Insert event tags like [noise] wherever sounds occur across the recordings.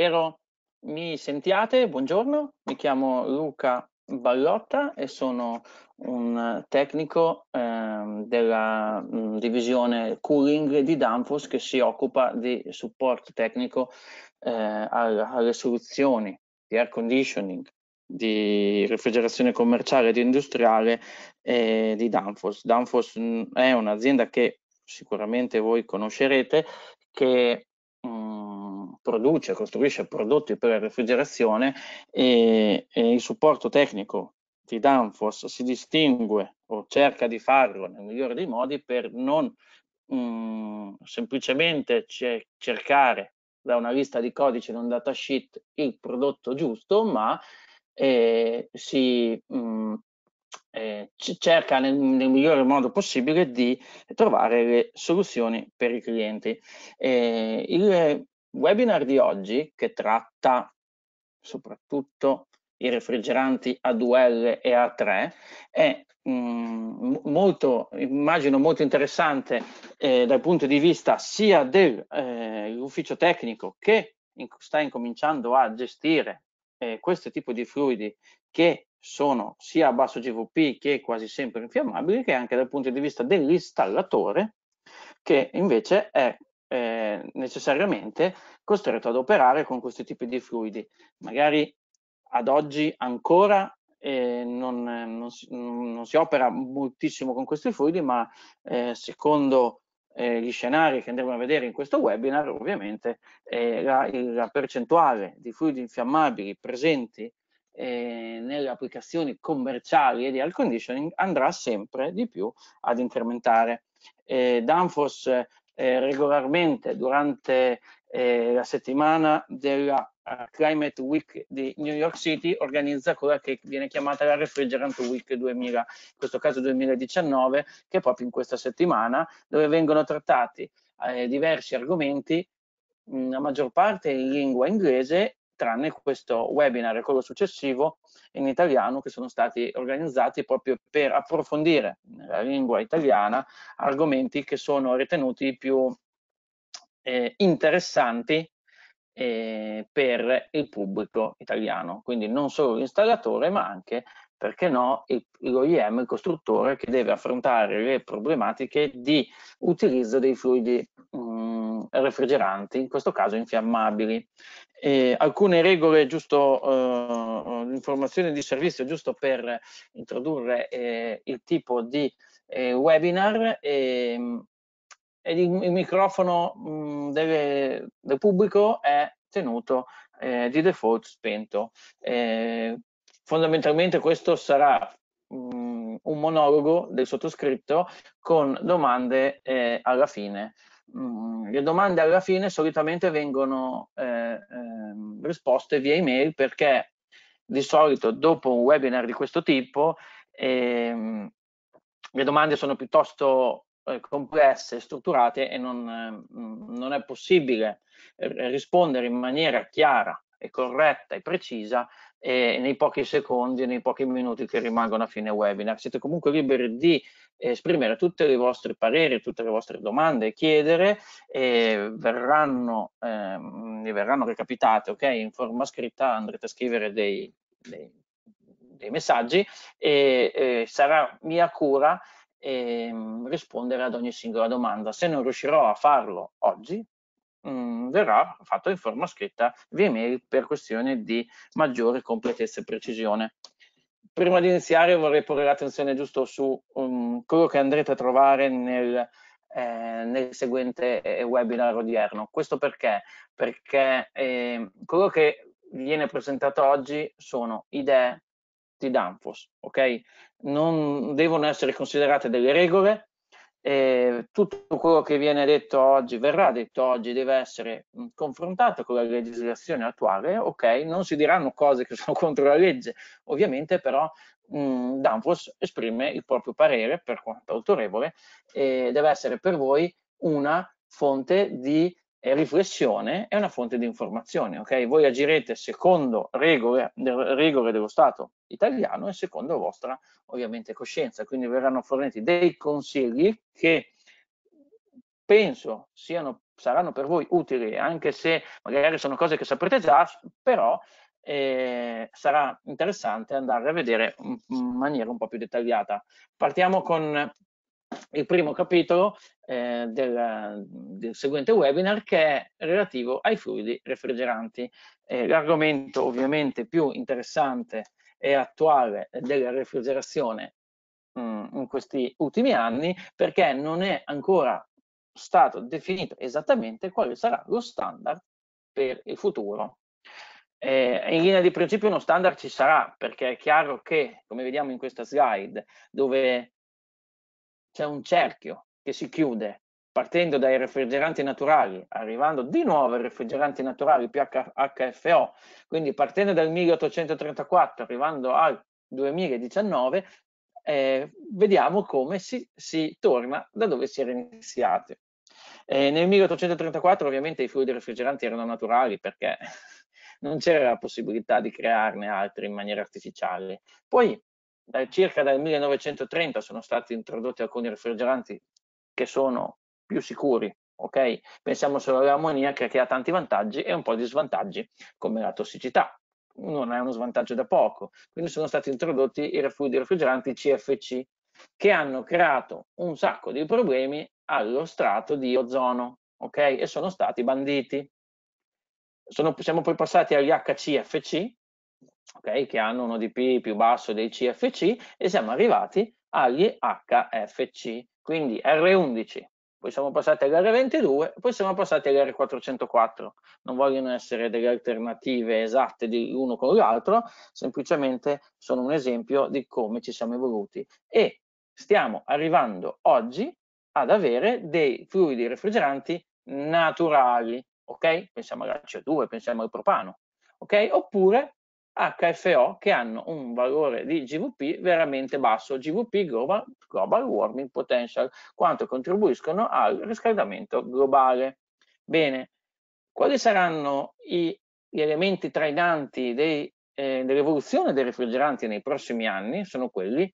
Spero mi sentiate, buongiorno, mi chiamo Luca Ballotta e sono un tecnico eh, della mh, mm, divisione Cooling di Danfoss che si occupa di supporto tecnico eh, alle, alle soluzioni di air conditioning, di refrigerazione commerciale ed industriale eh, di Danfoss. Danfoss mh, mm, è un'azienda che sicuramente voi conoscerete che mh, mm, produce, costruisce prodotti per la refrigerazione e, e il supporto tecnico di Danfoss si distingue o cerca di farlo nel migliore dei modi per non mh, mm, semplicemente ce cercare da una lista di codici in un datasheet il prodotto giusto, ma eh, si mh, mm, eh, cerca nel, nel, migliore modo possibile di trovare le soluzioni per i clienti. Eh, il, webinar di oggi, che tratta soprattutto i refrigeranti A2L e A3, è mh, mm, molto, immagino molto interessante eh, dal punto di vista sia dell'ufficio eh, tecnico che in, sta incominciando a gestire eh, questo tipo di fluidi che sono sia a basso GVP che quasi sempre infiammabili, che anche dal punto di vista dell'installatore, che invece è eh, necessariamente costretto ad operare con questi tipi di fluidi. Magari ad oggi ancora eh, non, non, si, non, si, opera moltissimo con questi fluidi, ma eh, secondo eh, gli scenari che andremo a vedere in questo webinar, ovviamente eh, la, la, percentuale di fluidi infiammabili presenti eh, nelle applicazioni commerciali e di air conditioning andrà sempre di più ad incrementare. Eh, Danfoss eh, regolarmente durante eh, la settimana della eh, Climate Week di New York City organizza quella che viene chiamata la Refrigerant Week 2000, in questo caso 2019, che è proprio in questa settimana, dove vengono trattati eh, diversi argomenti, la maggior parte in lingua inglese tranne questo webinar e quello successivo in italiano che sono stati organizzati proprio per approfondire nella lingua italiana argomenti che sono ritenuti più eh, interessanti eh, per il pubblico italiano, quindi non solo l'installatore ma anche perché no, l'OIM, il costruttore, che deve affrontare le problematiche di utilizzo dei fluidi mh, mm, refrigeranti, in questo caso infiammabili. E alcune regole, giusto, eh, informazioni di servizio, giusto per introdurre eh, il tipo di eh, webinar. e ehm, ed il, microfono mh, mm, deve, del pubblico è tenuto eh, di default spento. Eh, Fondamentalmente questo sarà um, un monologo del sottoscritto con domande eh, alla fine. Mm, le domande alla fine solitamente vengono eh, eh, risposte via email perché di solito dopo un webinar di questo tipo ehm, le domande sono piuttosto eh, complesse, strutturate e non, mm, non è possibile eh, rispondere in maniera chiara e corretta e precisa eh, nei pochi secondi, nei pochi minuti che rimangono a fine webinar. Siete comunque liberi di esprimere tutti i vostri pareri, tutte le vostre domande chiedere e verranno, ehm, verranno recapitate okay? in forma scritta, andrete a scrivere dei, dei, dei messaggi e, e sarà mia cura e ehm, rispondere ad ogni singola domanda. Se non riuscirò a farlo oggi, mh, mm, verrà fatto in forma scritta via mail per questione di maggiore completezza e precisione. Prima di iniziare vorrei porre l'attenzione giusto su um, quello che andrete a trovare nel, eh, nel seguente eh, webinar odierno. Questo perché? Perché eh, quello che viene presentato oggi sono idee di Danfoss, ok? Non devono essere considerate delle regole, eh, tutto quello che viene detto oggi, verrà detto oggi, deve essere mm, confrontato con la legislazione attuale, ok? Non si diranno cose che [laughs] sono contro la legge, ovviamente, però mh, mm, Danfoss esprime il proprio parere, per quanto autorevole, e deve essere per voi una fonte di e riflessione è una fonte di informazioni, ok? Voi agirete secondo regole, regole dello Stato italiano e secondo vostra ovviamente coscienza, quindi verranno forniti dei consigli che penso siano, saranno per voi utili, anche se magari sono cose che saprete già, però eh, sarà interessante andare a vedere in maniera un po' più dettagliata. Partiamo con il primo capitolo eh, del, del, seguente webinar che è relativo ai fluidi refrigeranti. Eh, l'argomento ovviamente più interessante e attuale della refrigerazione mh, mm, in questi ultimi anni perché non è ancora stato definito esattamente quale sarà lo standard per il futuro. Eh, in linea di principio uno standard ci sarà perché è chiaro che, come vediamo in questa slide, dove c'è un cerchio che si chiude partendo dai refrigeranti naturali, arrivando di nuovo ai refrigeranti naturali più HFO, quindi partendo dal 1834, arrivando al 2019, eh, vediamo come si, si, torna da dove si era iniziati. Eh, nel 1834 ovviamente i fluidi refrigeranti erano naturali perché [laughs] non c'era la possibilità di crearne altri in maniera artificiale. Poi da, circa dal 1930 sono stati introdotti alcuni refrigeranti che sono più sicuri, ok? Pensiamo solo all'ammoniaca che ha tanti vantaggi e un po' di svantaggi, come la tossicità, non è uno svantaggio da poco. Quindi sono stati introdotti i refrigeranti CFC che hanno creato un sacco di problemi allo strato di ozono, ok? E sono stati banditi. Sono, siamo poi passati agli HCFC okay, che hanno un ODP più basso dei CFC e siamo arrivati agli HFC, quindi R11, poi siamo passati all'R22, poi siamo passati all'R404. Non vogliono essere delle alternative esatte di uno con l'altro, semplicemente sono un esempio di come ci siamo evoluti e stiamo arrivando oggi ad avere dei fluidi refrigeranti naturali, ok? Pensiamo alla CO2, pensiamo al propano, ok? Oppure HFO che hanno un valore di GVP veramente basso, GVP Global, Global Warming Potential, quanto contribuiscono al riscaldamento globale. Bene, quali saranno i, gli elementi trainanti dei, eh, dell'evoluzione dei refrigeranti nei prossimi anni? Sono quelli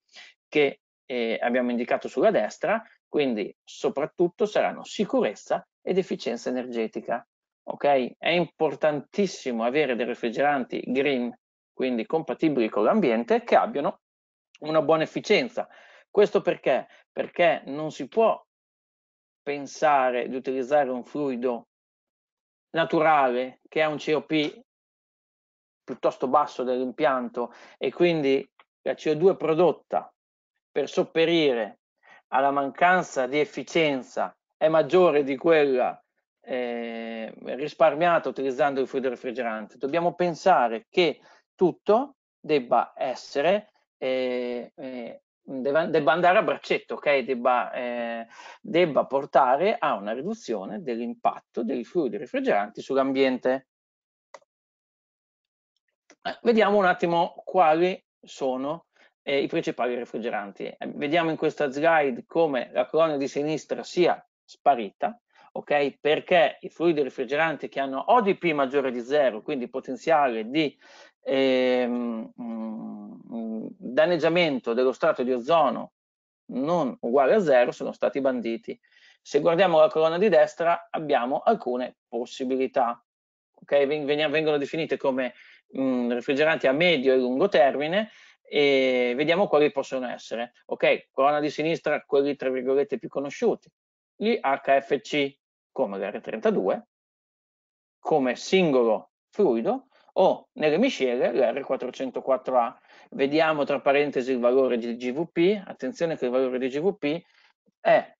che eh, abbiamo indicato sulla destra, quindi soprattutto saranno sicurezza ed efficienza energetica. Ok? È importantissimo avere dei refrigeranti green quindi compatibili con l'ambiente, che abbiano una buona efficienza. Questo perché? Perché non si può pensare di utilizzare un fluido naturale che ha un COP piuttosto basso dell'impianto e quindi la CO2 prodotta per sopperire alla mancanza di efficienza è maggiore di quella eh, risparmiata utilizzando il fluido refrigerante. Dobbiamo pensare che tutto debba essere eh, eh, debba, debba, andare a braccetto, ok? Debba, eh, debba portare a una riduzione dell'impatto dei fluidi refrigeranti sull'ambiente. Eh, vediamo un attimo quali sono eh, i principali refrigeranti. Eh, vediamo in questa slide come la colonna di sinistra sia sparita, ok? Perché i fluidi refrigeranti che hanno ODP maggiore di zero, quindi potenziale di ehm, mh, mm, danneggiamento dello strato di ozono non uguale a zero sono stati banditi. Se guardiamo la colonna di destra abbiamo alcune possibilità. Okay? Vengono definite come mh, mm, refrigeranti a medio e lungo termine e vediamo quali possono essere. Ok, colonna di sinistra, quelli tra virgolette più conosciuti, gli HFC come l'R32, come singolo fluido o nelle miscele l'R404A. Vediamo tra parentesi il valore di GVP, attenzione che il valore di GVP è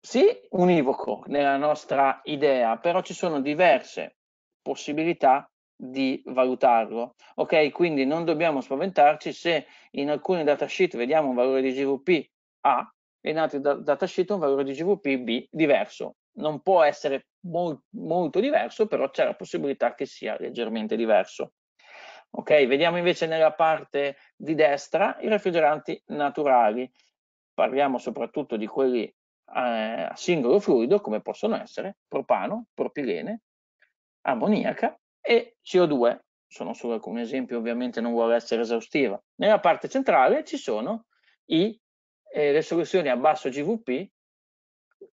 sì univoco nella nostra idea, però ci sono diverse possibilità di valutarlo. Ok, quindi non dobbiamo spaventarci se in alcuni datasheet vediamo un valore di GVP A e in altri datasheet un valore di GVP B diverso non può essere molt, molto diverso, però c'è la possibilità che sia leggermente diverso. Ok, vediamo invece nella parte di destra i refrigeranti naturali. Parliamo soprattutto di quelli eh, a singolo fluido, come possono essere propano, propilene, ammoniaca e CO2. Sono solo alcuni esempi, ovviamente non vuole essere esaustiva. Nella parte centrale ci sono i, eh, le soluzioni a basso GVP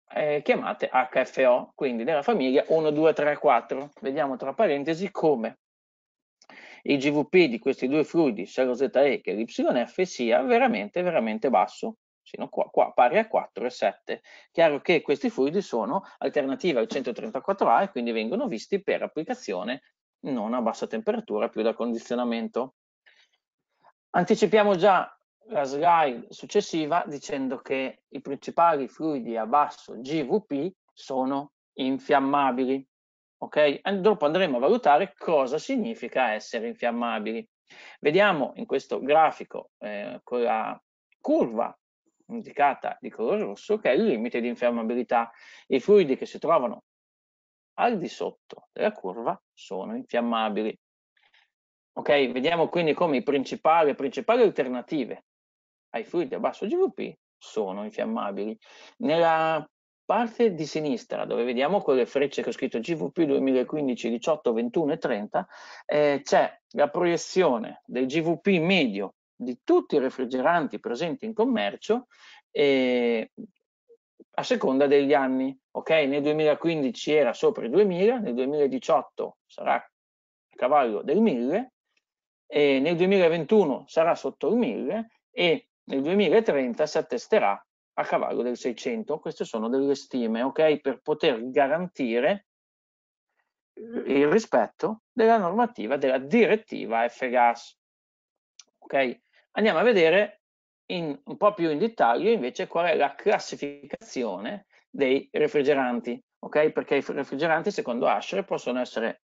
eh, chiamate HFO, quindi della famiglia 1, 2, 3, 4. Vediamo tra parentesi come il GVP di questi due fluidi, sia lo ZE che l'YF, sia veramente, veramente basso, sino qua, qua pari a 4,7. Chiaro che questi fluidi sono alternativi al 134A e quindi vengono visti per applicazione non a bassa temperatura più da condizionamento. Anticipiamo già la slide successiva dicendo che i principali fluidi a basso GVP sono infiammabili. Ok? E dopo andremo a valutare cosa significa essere infiammabili. Vediamo in questo grafico eh, con la curva indicata di colore rosso che è il limite di infiammabilità. I fluidi che si trovano al di sotto della curva sono infiammabili. Ok, vediamo quindi come principali, principali alternative ai fluidi a basso GVP sono infiammabili. Nella parte di sinistra, dove vediamo con le frecce che ho scritto GVP 2015, 18, 21 e 30, eh, c'è la proiezione del GVP medio di tutti i refrigeranti presenti in commercio eh, a seconda degli anni. Ok, nel 2015 era sopra i 2000, nel 2018 sarà a cavallo del 1000, e nel 2021 sarà sotto il 1000 e nel 2030 si attesterà a cavallo del 600. Queste sono delle stime, ok? Per poter garantire il rispetto della normativa della direttiva F-Gas. Ok? Andiamo a vedere in, un po' più in dettaglio invece qual è la classificazione dei refrigeranti, ok? Perché i refrigeranti secondo Asher possono essere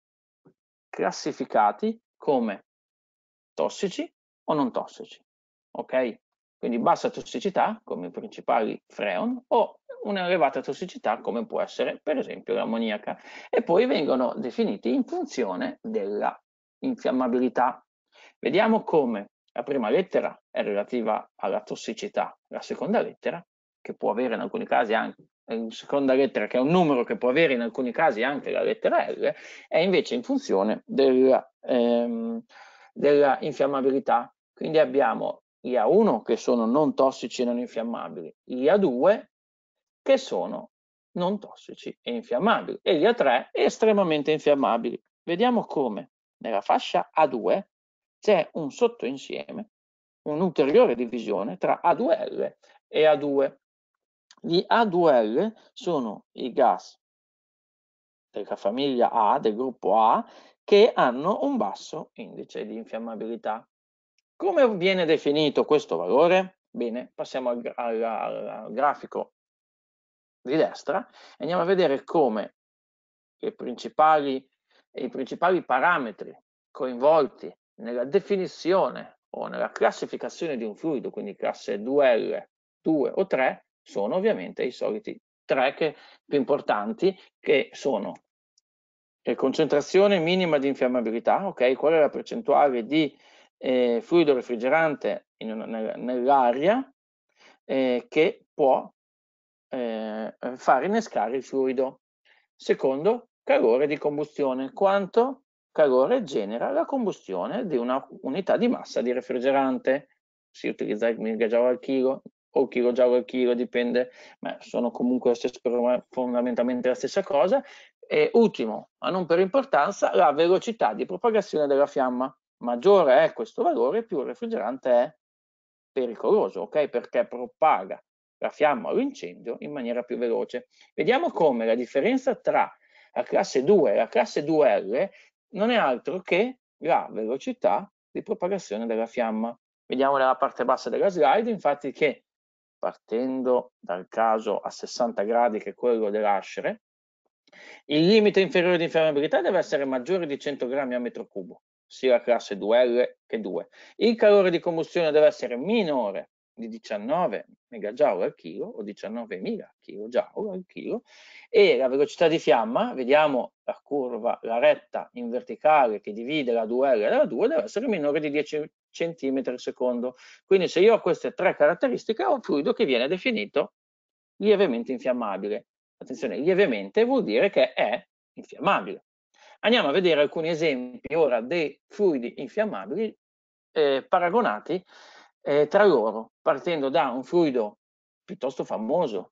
classificati come tossici o non tossici, ok? quindi bassa tossicità come i principali freon o un'elevata tossicità come può essere per esempio l'ammoniaca e poi vengono definiti in funzione della infiammabilità. Vediamo come la prima lettera è relativa alla tossicità, la seconda lettera che può avere in alcuni casi anche eh, la seconda lettera che è un numero che può avere in alcuni casi anche la lettera L è invece in funzione della, ehm, della infiammabilità quindi abbiamo IA1 che sono non tossici e non infiammabili, IA2 che sono non tossici e infiammabili e IA3 estremamente infiammabili. Vediamo come nella fascia A2 c'è un sottoinsieme, un'ulteriore divisione tra A2L e A2. Gli A2L sono i gas della famiglia A, del gruppo A, che hanno un basso indice di infiammabilità. Come viene definito questo valore? Bene, passiamo al, al, al grafico di destra e andiamo a vedere come i principali, i principali parametri coinvolti nella definizione o nella classificazione di un fluido, quindi classe 2L, 2 o 3, sono ovviamente i soliti tre che, più importanti che sono concentrazione minima di infiammabilità, ok? Qual è la percentuale di eh, fluido refrigerante una, nell'aria eh, che può eh, far innescare il fluido. Secondo, calore di combustione. Quanto calore genera la combustione di una unità di massa di refrigerante? Si utilizza il megajoule al chilo o kilojoule al chilo, dipende, ma sono comunque stessa, eh, fondamentalmente la stessa cosa. E ultimo, ma non per importanza, la velocità di propagazione della fiamma maggiore è questo valore, più il refrigerante è pericoloso, ok? Perché propaga la fiamma o l'incendio in maniera più veloce. Vediamo come la differenza tra la classe 2 e la classe 2L non è altro che la velocità di propagazione della fiamma. Vediamo nella parte bassa della slide, infatti, che partendo dal caso a 60 gradi, che è quello dell'ascere, il limite inferiore di infiammabilità deve essere maggiore di 100 grammi a metro cubo sia la classe 2L che 2. Il calore di combustione deve essere minore di 19 MJ al chilo o 19.000 kJ al chilo e la velocità di fiamma, vediamo la curva, la retta in verticale che divide la 2L dalla 2 deve essere minore di 10 cm al secondo. Quindi se io ho queste tre caratteristiche ho un fluido che viene definito lievemente infiammabile. Attenzione, lievemente vuol dire che è infiammabile. Andiamo a vedere alcuni esempi ora dei fluidi infiammabili eh, paragonati eh, tra loro, partendo da un fluido piuttosto famoso,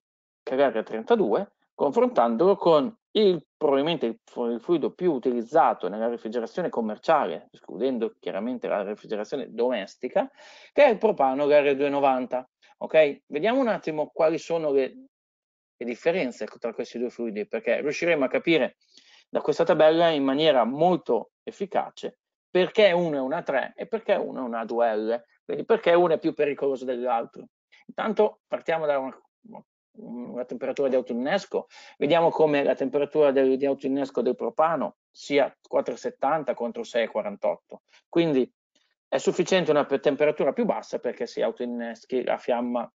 CRH32, confrontandolo con il, probabilmente il, fluido più utilizzato nella refrigerazione commerciale, escludendo chiaramente la refrigerazione domestica, che è il propano GR290. Ok? Vediamo un attimo quali sono le, le differenze tra questi due fluidi, perché riusciremo a capire da questa tabella in maniera molto efficace perché uno è una 3 e perché uno è una 2L, quindi perché uno è più pericoloso dell'altro. Intanto partiamo da una, una temperatura di autoinnesco, vediamo come la temperatura del, di autoinnesco del propano sia 4,70 contro 6,48, quindi è sufficiente una temperatura più bassa perché si autoinneschi la fiamma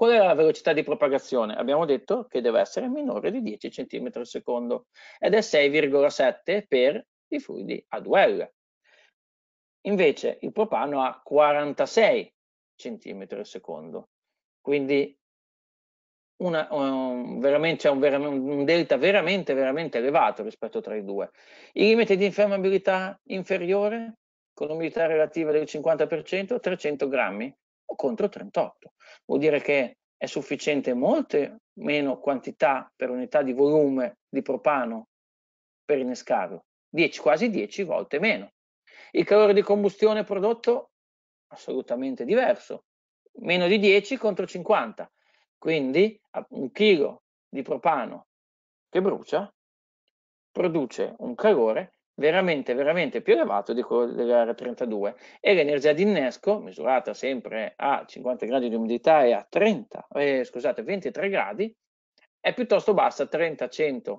Qual è la velocità di propagazione? Abbiamo detto che deve essere minore di 10 cm al secondo ed è 6,7 per i fluidi a 2 l Invece il propano ha 46 cm al secondo, quindi una, un, c'è un, un, delta veramente, veramente elevato rispetto tra i due. Il limite di infiammabilità inferiore, con umidità relativa del 50%, 300 grammi, contro 38. Vuol dire che è sufficiente molte meno quantità per unità di volume di propano per innescarlo, 10, quasi 10 volte meno. Il calore di combustione prodotto assolutamente diverso, meno di 10 contro 50. Quindi un chilo di propano che brucia produce un calore veramente, veramente più elevato di quello dell'R32 e l'energia di innesco, misurata sempre a 50 gradi di umidità e a 30, eh, scusate, 23 gradi, è piuttosto bassa, 30-100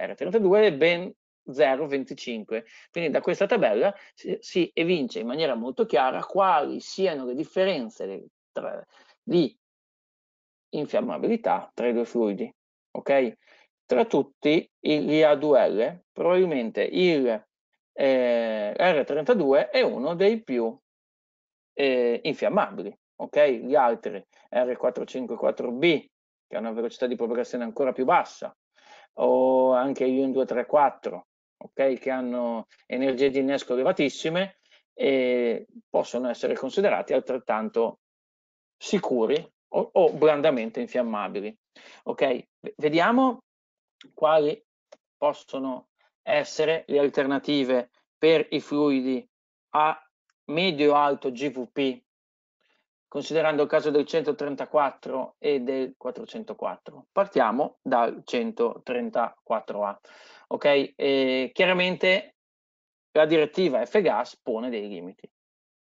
R32 e ben 0,25. Quindi da questa tabella si, si, evince in maniera molto chiara quali siano le differenze tra, di infiammabilità tra i due fluidi. Okay? Tra tutti gli A2L, probabilmente il eh, R32 è uno dei più eh, infiammabili, ok? Gli altri, R454B, che hanno una velocità di propagazione ancora più bassa, o anche gli 1234, ok? Che hanno energie di innesco elevatissime, e possono essere considerati altrettanto sicuri o, o, blandamente infiammabili. Ok, vediamo quali possono essere le alternative per i fluidi a medio-alto GVP, considerando il caso del 134 e del 404. Partiamo dal 134A. Ok, e chiaramente la direttiva F-Gas pone dei limiti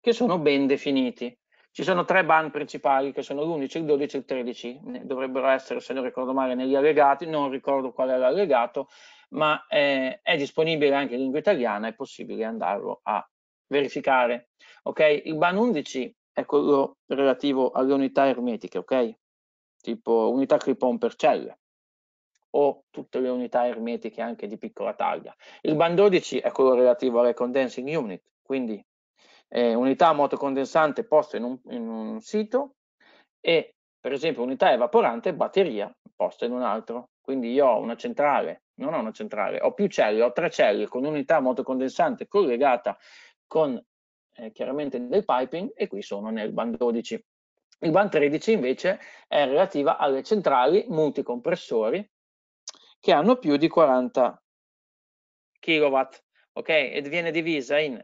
che sono ben definiti ci sono tre ban principali che sono l'11, il 12 e il 13, dovrebbero essere, se non ricordo male, negli allegati, non ricordo qual è l'allegato, ma eh, è disponibile anche in lingua italiana, è possibile andarlo a verificare. Okay? Il ban 11 è quello relativo alle unità ermetiche, ok? Tipo unità clipon per celle o tutte le unità ermetiche anche di piccola taglia. Il ban 12 è quello relativo alle condensing unit, quindi eh, unità motocondensante posta in un, in un sito e per esempio unità evaporante batteria posta in un altro. Quindi io ho una centrale, non ho una centrale, ho più celle, ho tre celle con unità motocondensante collegata con eh, chiaramente del piping e qui sono nel band 12. Il band 13 invece è relativa alle centrali multicompressori che hanno più di 40 kW, ok? Ed viene divisa in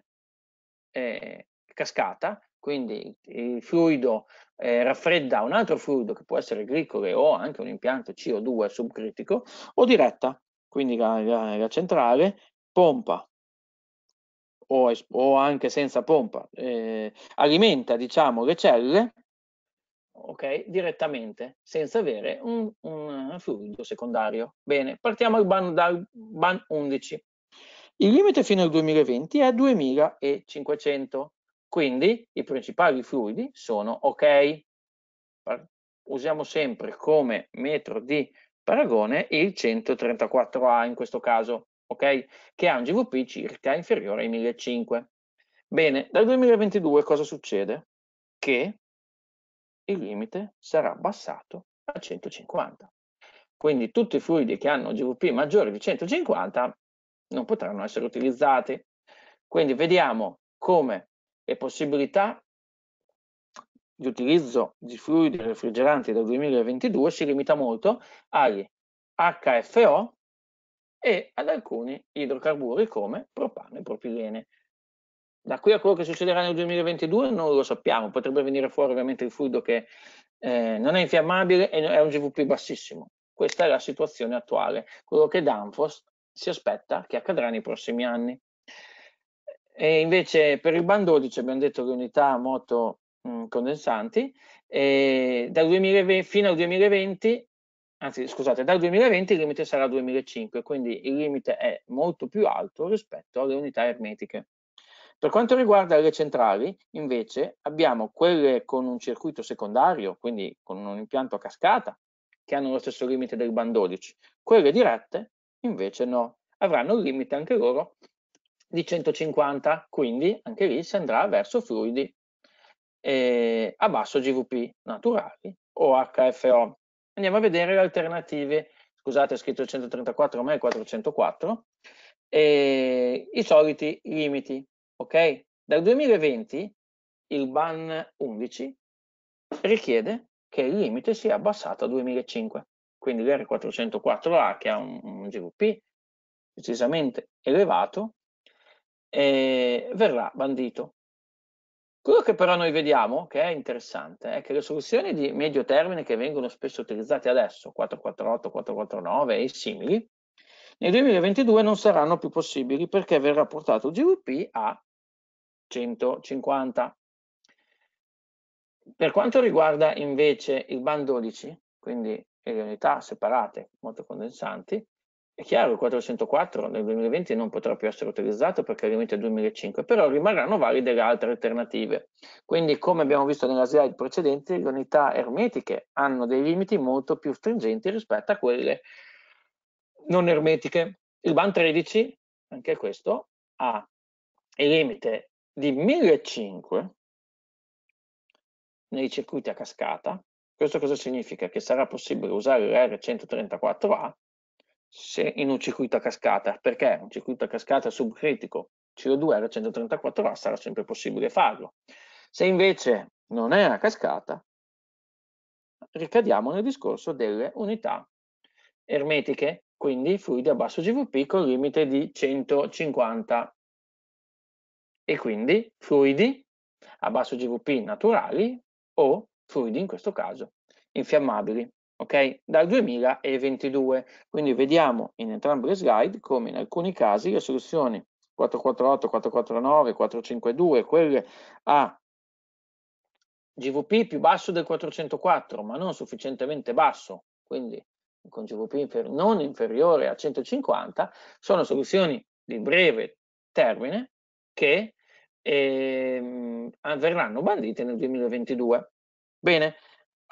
eh, cascata, quindi il fluido eh, raffredda un altro fluido che può essere glicole o anche un impianto CO2 subcritico o diretta, quindi la, la, la centrale pompa o, o, anche senza pompa, eh, alimenta diciamo le celle ok, direttamente, senza avere un, un, fluido secondario. Bene, partiamo dal ban, dal ban 11. Il limite fino al 2020 è 2500, quindi i principali fluidi sono ok. Usiamo sempre come metro di paragone il 134A in questo caso, ok? Che ha un GVP circa inferiore ai 1500. Bene, dal 2022 cosa succede? Che il limite sarà abbassato a 150. Quindi tutti i fluidi che hanno GVP maggiore di 150 non potranno essere utilizzati. Quindi vediamo come le possibilità di utilizzo di fluidi refrigeranti del 2022 si limita molto agli HFO e ad alcuni idrocarburi come propano e propilene. Da qui a quello che succederà nel 2022 non lo sappiamo, potrebbe venire fuori ovviamente il fluido che eh, non è infiammabile e è un GVP bassissimo. Questa è la situazione attuale, quello che Danfoss si aspetta che accadrà nei prossimi anni. E invece per il band 12 abbiamo detto le unità moto mh, mhmm, condensanti, e dal 2020, fino al 2020, anzi scusate, dal 2020 il limite sarà 2005, quindi il limite è molto più alto rispetto alle unità ermetiche. Per quanto riguarda le centrali, invece, abbiamo quelle con un circuito secondario, quindi con un impianto a cascata, che hanno lo stesso limite del band 12, quelle dirette invece no, avranno un limite anche loro di 150, quindi anche lì si andrà verso fluidi eh, a basso GVP naturali o HFO. Andiamo a vedere le alternative, scusate è scritto 134 ma è 404, eh, i soliti limiti, ok? Dal 2020 il BAN 11 richiede che il limite sia abbassato a 2005 quindi l'R404A che ha un, un GVP decisamente elevato, eh, verrà bandito. Quello che però noi vediamo, che è interessante, è che le soluzioni di medio termine che vengono spesso utilizzate adesso, 448, 449 e simili, nel 2022 non saranno più possibili perché verrà portato il GVP a 150. Per quanto riguarda invece il band 12, quindi e le unità separate molto condensanti. È chiaro, che il 404 nel 2020 non potrà più essere utilizzato perché è limite al 2005, però rimarranno valide le altre alternative. Quindi, come abbiamo visto nella slide precedente, le unità ermetiche hanno dei limiti molto più stringenti rispetto a quelle non ermetiche. Il BAN 13, anche questo, ha il limite di 1005 nei circuiti a cascata questo cosa significa? Che sarà possibile usare l'R134A se in un circuito a cascata, perché un circuito a cascata subcritico CO2R134A sarà sempre possibile farlo. Se invece non è a cascata, ricadiamo nel discorso delle unità ermetiche, quindi fluidi a basso GVP con limite di 150 e quindi fluidi a basso GVP naturali o fluidi in questo caso infiammabili, ok? Dal 2022. Quindi vediamo in entrambe le slide come in alcuni casi le soluzioni 448, 449, 452, quelle a GVP più basso del 404, ma non sufficientemente basso, quindi con GVP infer non inferiore a 150, sono soluzioni di breve termine che ehm, verranno bandite nel 2022. Bene,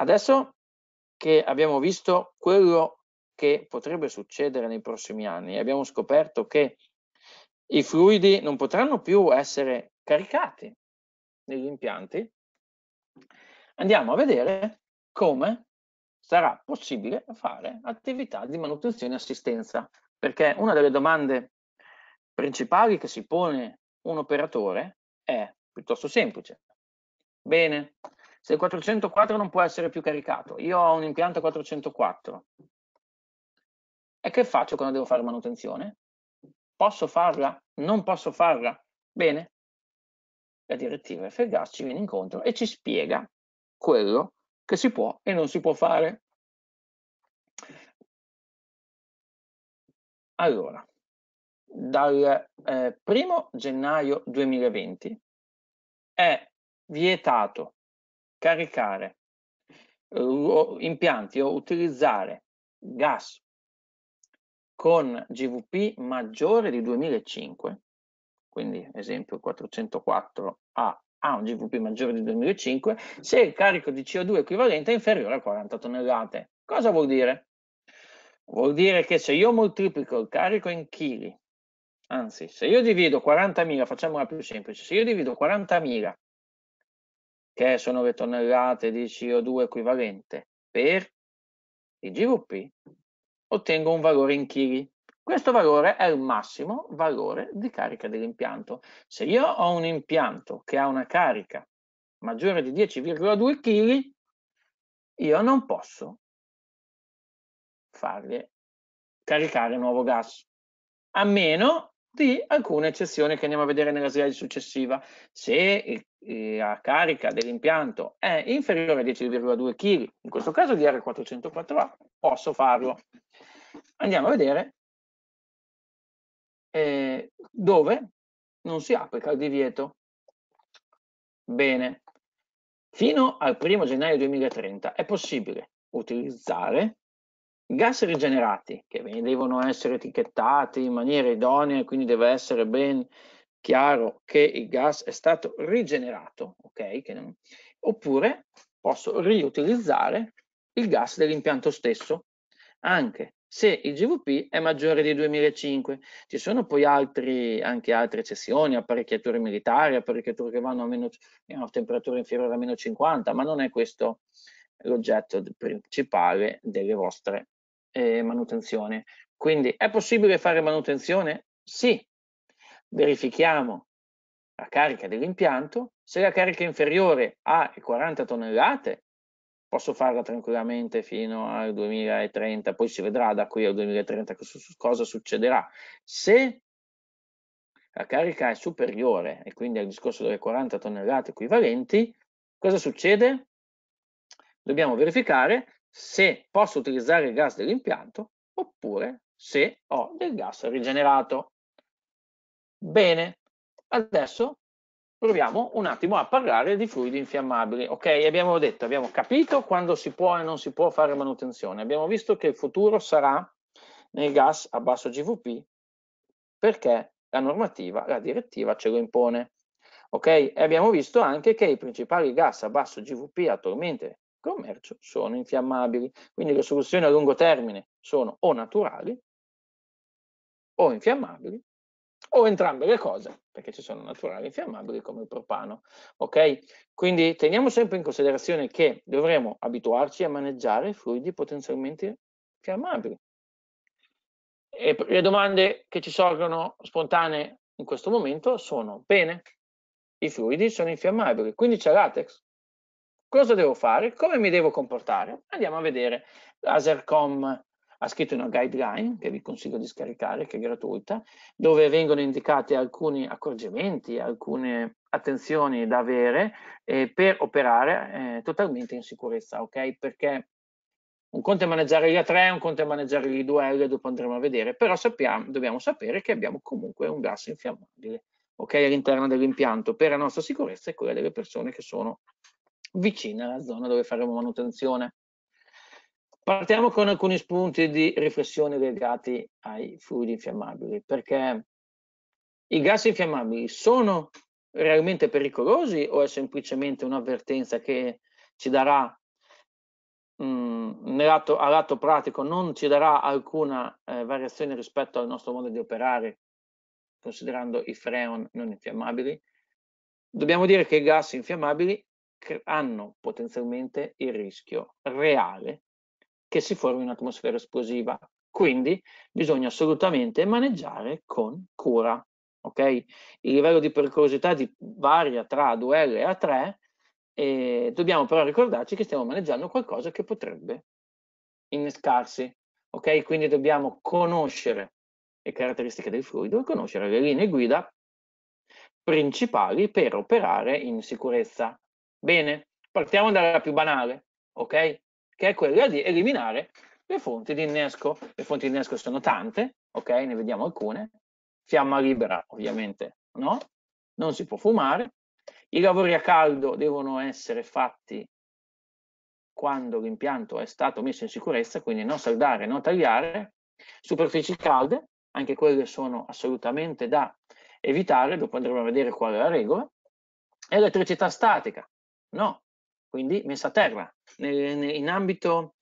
adesso che abbiamo visto quello che potrebbe succedere nei prossimi anni, abbiamo scoperto che i fluidi non potranno più essere caricati negli impianti, andiamo a vedere come sarà possibile fare attività di manutenzione e assistenza, perché una delle domande principali che si pone un operatore è piuttosto semplice. Bene, se il 404 non può essere più caricato, io ho un impianto 404, e che faccio quando devo fare manutenzione? Posso farla? Non posso farla? Bene, la direttiva FGAS ci viene incontro e ci spiega quello che si può e non si può fare. Allora, dal eh, primo gennaio 2020 è vietato caricare impianti o utilizzare gas con GVP maggiore di 2005, quindi esempio 404 A ha un GVP maggiore di 2005, se il carico di CO2 equivalente è inferiore a 40 tonnellate. Cosa vuol dire? Vuol dire che se io moltiplico il carico in chili, anzi, se io divido 40.000, facciamola più semplice, se io divido 40.000 che sono le tonnellate di CO2 equivalente per i GVP, ottengo un valore in chili. Questo valore è il massimo valore di carica dell'impianto. Se io ho un impianto che ha una carica maggiore di 10,2 kg, io non posso fargli caricare nuovo gas, a meno di alcune eccezioni che andiamo a vedere nella slide successiva. Se la eh, eh, carica dell'impianto è inferiore a 10,2 kg, in questo caso di R404A, posso farlo. Andiamo a vedere eh, dove non si applica il divieto. Bene, fino al 1 gennaio 2030 è possibile utilizzare gas rigenerati che devono essere etichettati in maniera idonea, quindi deve essere ben chiaro che il gas è stato rigenerato, ok? Non... Oppure posso riutilizzare il gas dell'impianto stesso, anche se il GVP è maggiore di 2005. Ci sono poi altri, anche altre eccezioni, apparecchiature militari, apparecchiature che vanno a, meno, eh, a temperatura inferiore a meno 50, ma non è questo l'oggetto principale delle vostre eh, manutenzione. Quindi è possibile fare manutenzione? Sì. Verifichiamo la carica dell'impianto, se la carica è inferiore a 40 tonnellate, posso farla tranquillamente fino al 2030, poi si vedrà da qui al 2030 cosa succederà. Se la carica è superiore e quindi al discorso delle 40 tonnellate equivalenti, cosa succede? Dobbiamo verificare se posso utilizzare il gas dell'impianto oppure se ho del gas rigenerato. Bene, adesso proviamo un attimo a parlare di fluidi infiammabili. Ok, abbiamo detto, abbiamo capito quando si può e non si può fare manutenzione. Abbiamo visto che il futuro sarà nel gas a basso GVP perché la normativa, la direttiva ce lo impone. Ok, e abbiamo visto anche che i principali gas a basso GVP attualmente commercio sono infiammabili. Quindi le soluzioni a lungo termine sono o naturali o infiammabili o entrambe le cose, perché ci sono naturali e infiammabili come il propano. Ok? Quindi teniamo sempre in considerazione che dovremo abituarci a maneggiare fluidi potenzialmente infiammabili. E le domande che ci sorgono spontanee in questo momento sono: bene, i fluidi sono infiammabili, quindi c'è latex? Cosa devo fare? Come mi devo comportare? Andiamo a vedere. Lasercom ha scritto una guideline che vi consiglio di scaricare, che è gratuita, dove vengono indicati alcuni accorgimenti, alcune attenzioni da avere eh, per operare eh, totalmente in sicurezza, ok? Perché un conto è maneggiare gli A3, un conto è maneggiare gli 2L, dopo andremo a vedere, però sappiamo, dobbiamo sapere che abbiamo comunque un gas infiammabile, ok? All'interno dell'impianto per la nostra sicurezza e quella delle persone che sono vicina alla zona dove faremo manutenzione. Partiamo con alcuni spunti di riflessione legati ai fluidi infiammabili, perché i gas infiammabili sono realmente pericolosi o è semplicemente un'avvertenza che ci darà, mh, mm, atto, all'atto pratico, non ci darà alcuna eh, variazione rispetto al nostro modo di operare, considerando i freon non infiammabili? Dobbiamo dire che i gas infiammabili hanno potenzialmente il rischio reale che si formi un'atmosfera esplosiva. Quindi bisogna assolutamente maneggiare con cura. Okay? Il livello di pericolosità di, varia tra A2L e A3, e dobbiamo però ricordarci che stiamo maneggiando qualcosa che potrebbe innescarsi. Okay? Quindi dobbiamo conoscere le caratteristiche del fluido e conoscere le linee guida principali per operare in sicurezza. Bene? Partiamo dalla più banale, ok? Che è quella di eliminare le fonti di innesco. Le fonti di innesco sono tante, ok? Ne vediamo alcune. Fiamma libera, ovviamente, no? Non si può fumare. I lavori a caldo devono essere fatti quando l'impianto è stato messo in sicurezza, quindi non saldare, non tagliare. Superfici calde, anche quelle sono assolutamente da evitare, dopo andremo a vedere qual è la regola. Elettricità statica, No, quindi messa a terra. In ambito,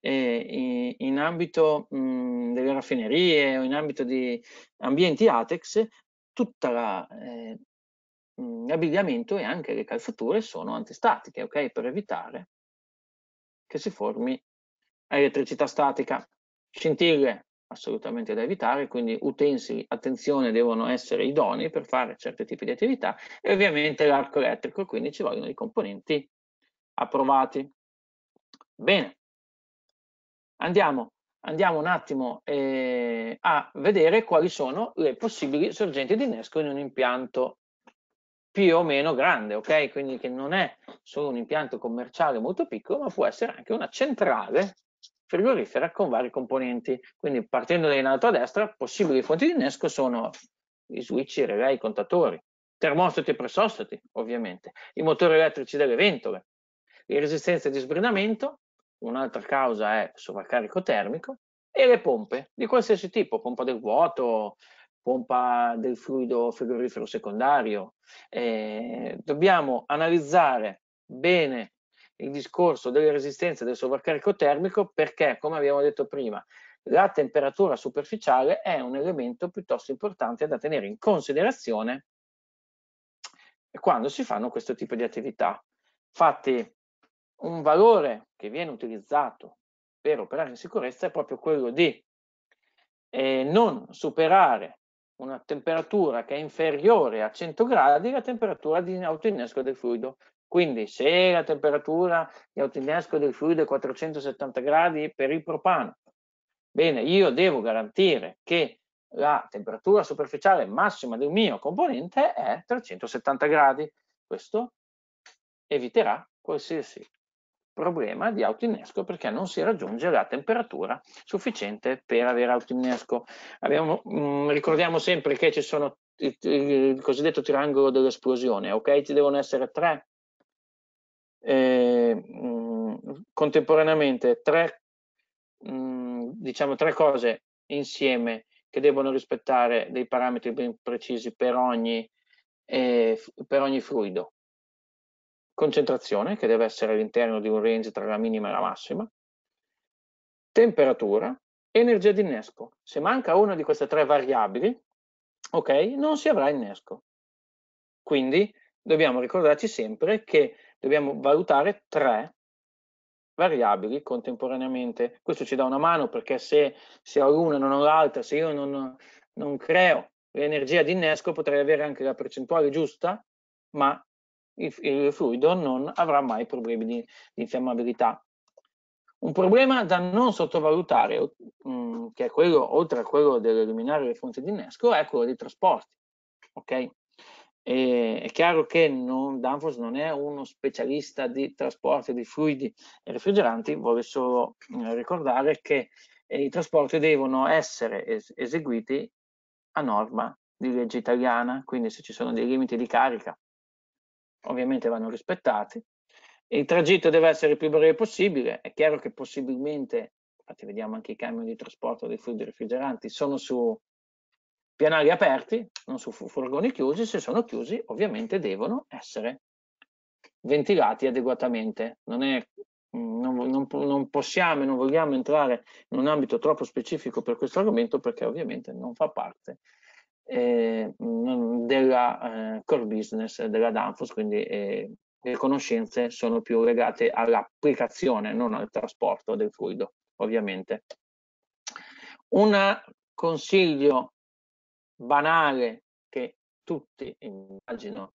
eh, in ambito mh, delle raffinerie o in ambito di ambienti ATEX, tutto eh, l'abbigliamento e anche le calzature sono antistatiche, ok? Per evitare che si formi elettricità statica. Scintille, assolutamente da evitare, quindi utensili, attenzione, devono essere idonei per fare certi tipi di attività e ovviamente l'arco elettrico, quindi ci vogliono i componenti approvati. Bene, andiamo, andiamo un attimo eh, a vedere quali sono le possibili sorgenti di innesco in un impianto più o meno grande, ok? Quindi che non è solo un impianto commerciale molto piccolo, ma può essere anche una centrale frigorifera con vari componenti. Quindi partendo da in alto a destra, possibili fonti di innesco sono i switch, i relay, i contatori, termostati e pressostati, ovviamente, i motori elettrici delle ventole, le resistenze di sbrinamento, un'altra causa è sovraccarico termico, e le pompe di qualsiasi tipo, pompa del vuoto, pompa del fluido frigorifero secondario. Eh, dobbiamo analizzare bene il discorso delle resistenze del sovraccarico termico perché, come abbiamo detto prima, la temperatura superficiale è un elemento piuttosto importante da tenere in considerazione quando si fanno questo tipo di attività. Infatti, un valore che viene utilizzato per operare in sicurezza è proprio quello di eh, non superare una temperatura che è inferiore a 100 gradi la temperatura di autoinnesco del fluido. Quindi se la temperatura di autoinnesco del fluido è 470 gradi per il propano, bene, io devo garantire che la temperatura superficiale massima del mio componente è 370 gradi. Questo eviterà qualsiasi problema di autoinnesco perché non si raggiunge la temperatura sufficiente per avere autoinnesco. Abbiamo, mh, mm, ricordiamo sempre che ci sono il, il, cosiddetto triangolo dell'esplosione, ok? Ci devono essere tre eh, mh, mhmm, contemporaneamente tre, mh, mhmm, diciamo, tre cose insieme che devono rispettare dei parametri ben precisi per ogni, eh, per ogni fluido. Concentrazione, che deve essere all'interno di un range tra la minima e la massima, temperatura, energia di innesco. Se manca una di queste tre variabili, ok, non si avrà innesco. Quindi dobbiamo ricordarci sempre che dobbiamo valutare tre variabili contemporaneamente. Questo ci dà una mano perché se, se ho l'una non ho l'altra, se io non, non creo l'energia di innesco potrei avere anche la percentuale giusta, ma il, il fluido non avrà mai problemi di, di, infiammabilità. Un problema da non sottovalutare, mh, mm, che è quello, oltre a quello dell'eliminare le fonti di innesco, è quello dei trasporti. Okay? E è chiaro che non, Danfoss non è uno specialista di trasporti di fluidi e refrigeranti, voglio solo eh, ricordare che eh, i trasporti devono essere es eseguiti a norma di legge italiana, quindi se ci sono dei limiti di carica ovviamente vanno rispettati. Il tragitto deve essere il più breve possibile, è chiaro che possibilmente, infatti vediamo anche i camion di trasporto dei fluidi refrigeranti, sono su pianali aperti, non su furgoni chiusi, se sono chiusi ovviamente devono essere ventilati adeguatamente. Non, è, non, non, non possiamo e non vogliamo entrare in un ambito troppo specifico per questo argomento perché ovviamente non fa parte eh, della eh, core business della Danfoss, quindi eh, le conoscenze sono più legate all'applicazione, non al trasporto del fluido, ovviamente. Un consiglio banale che tutti immagino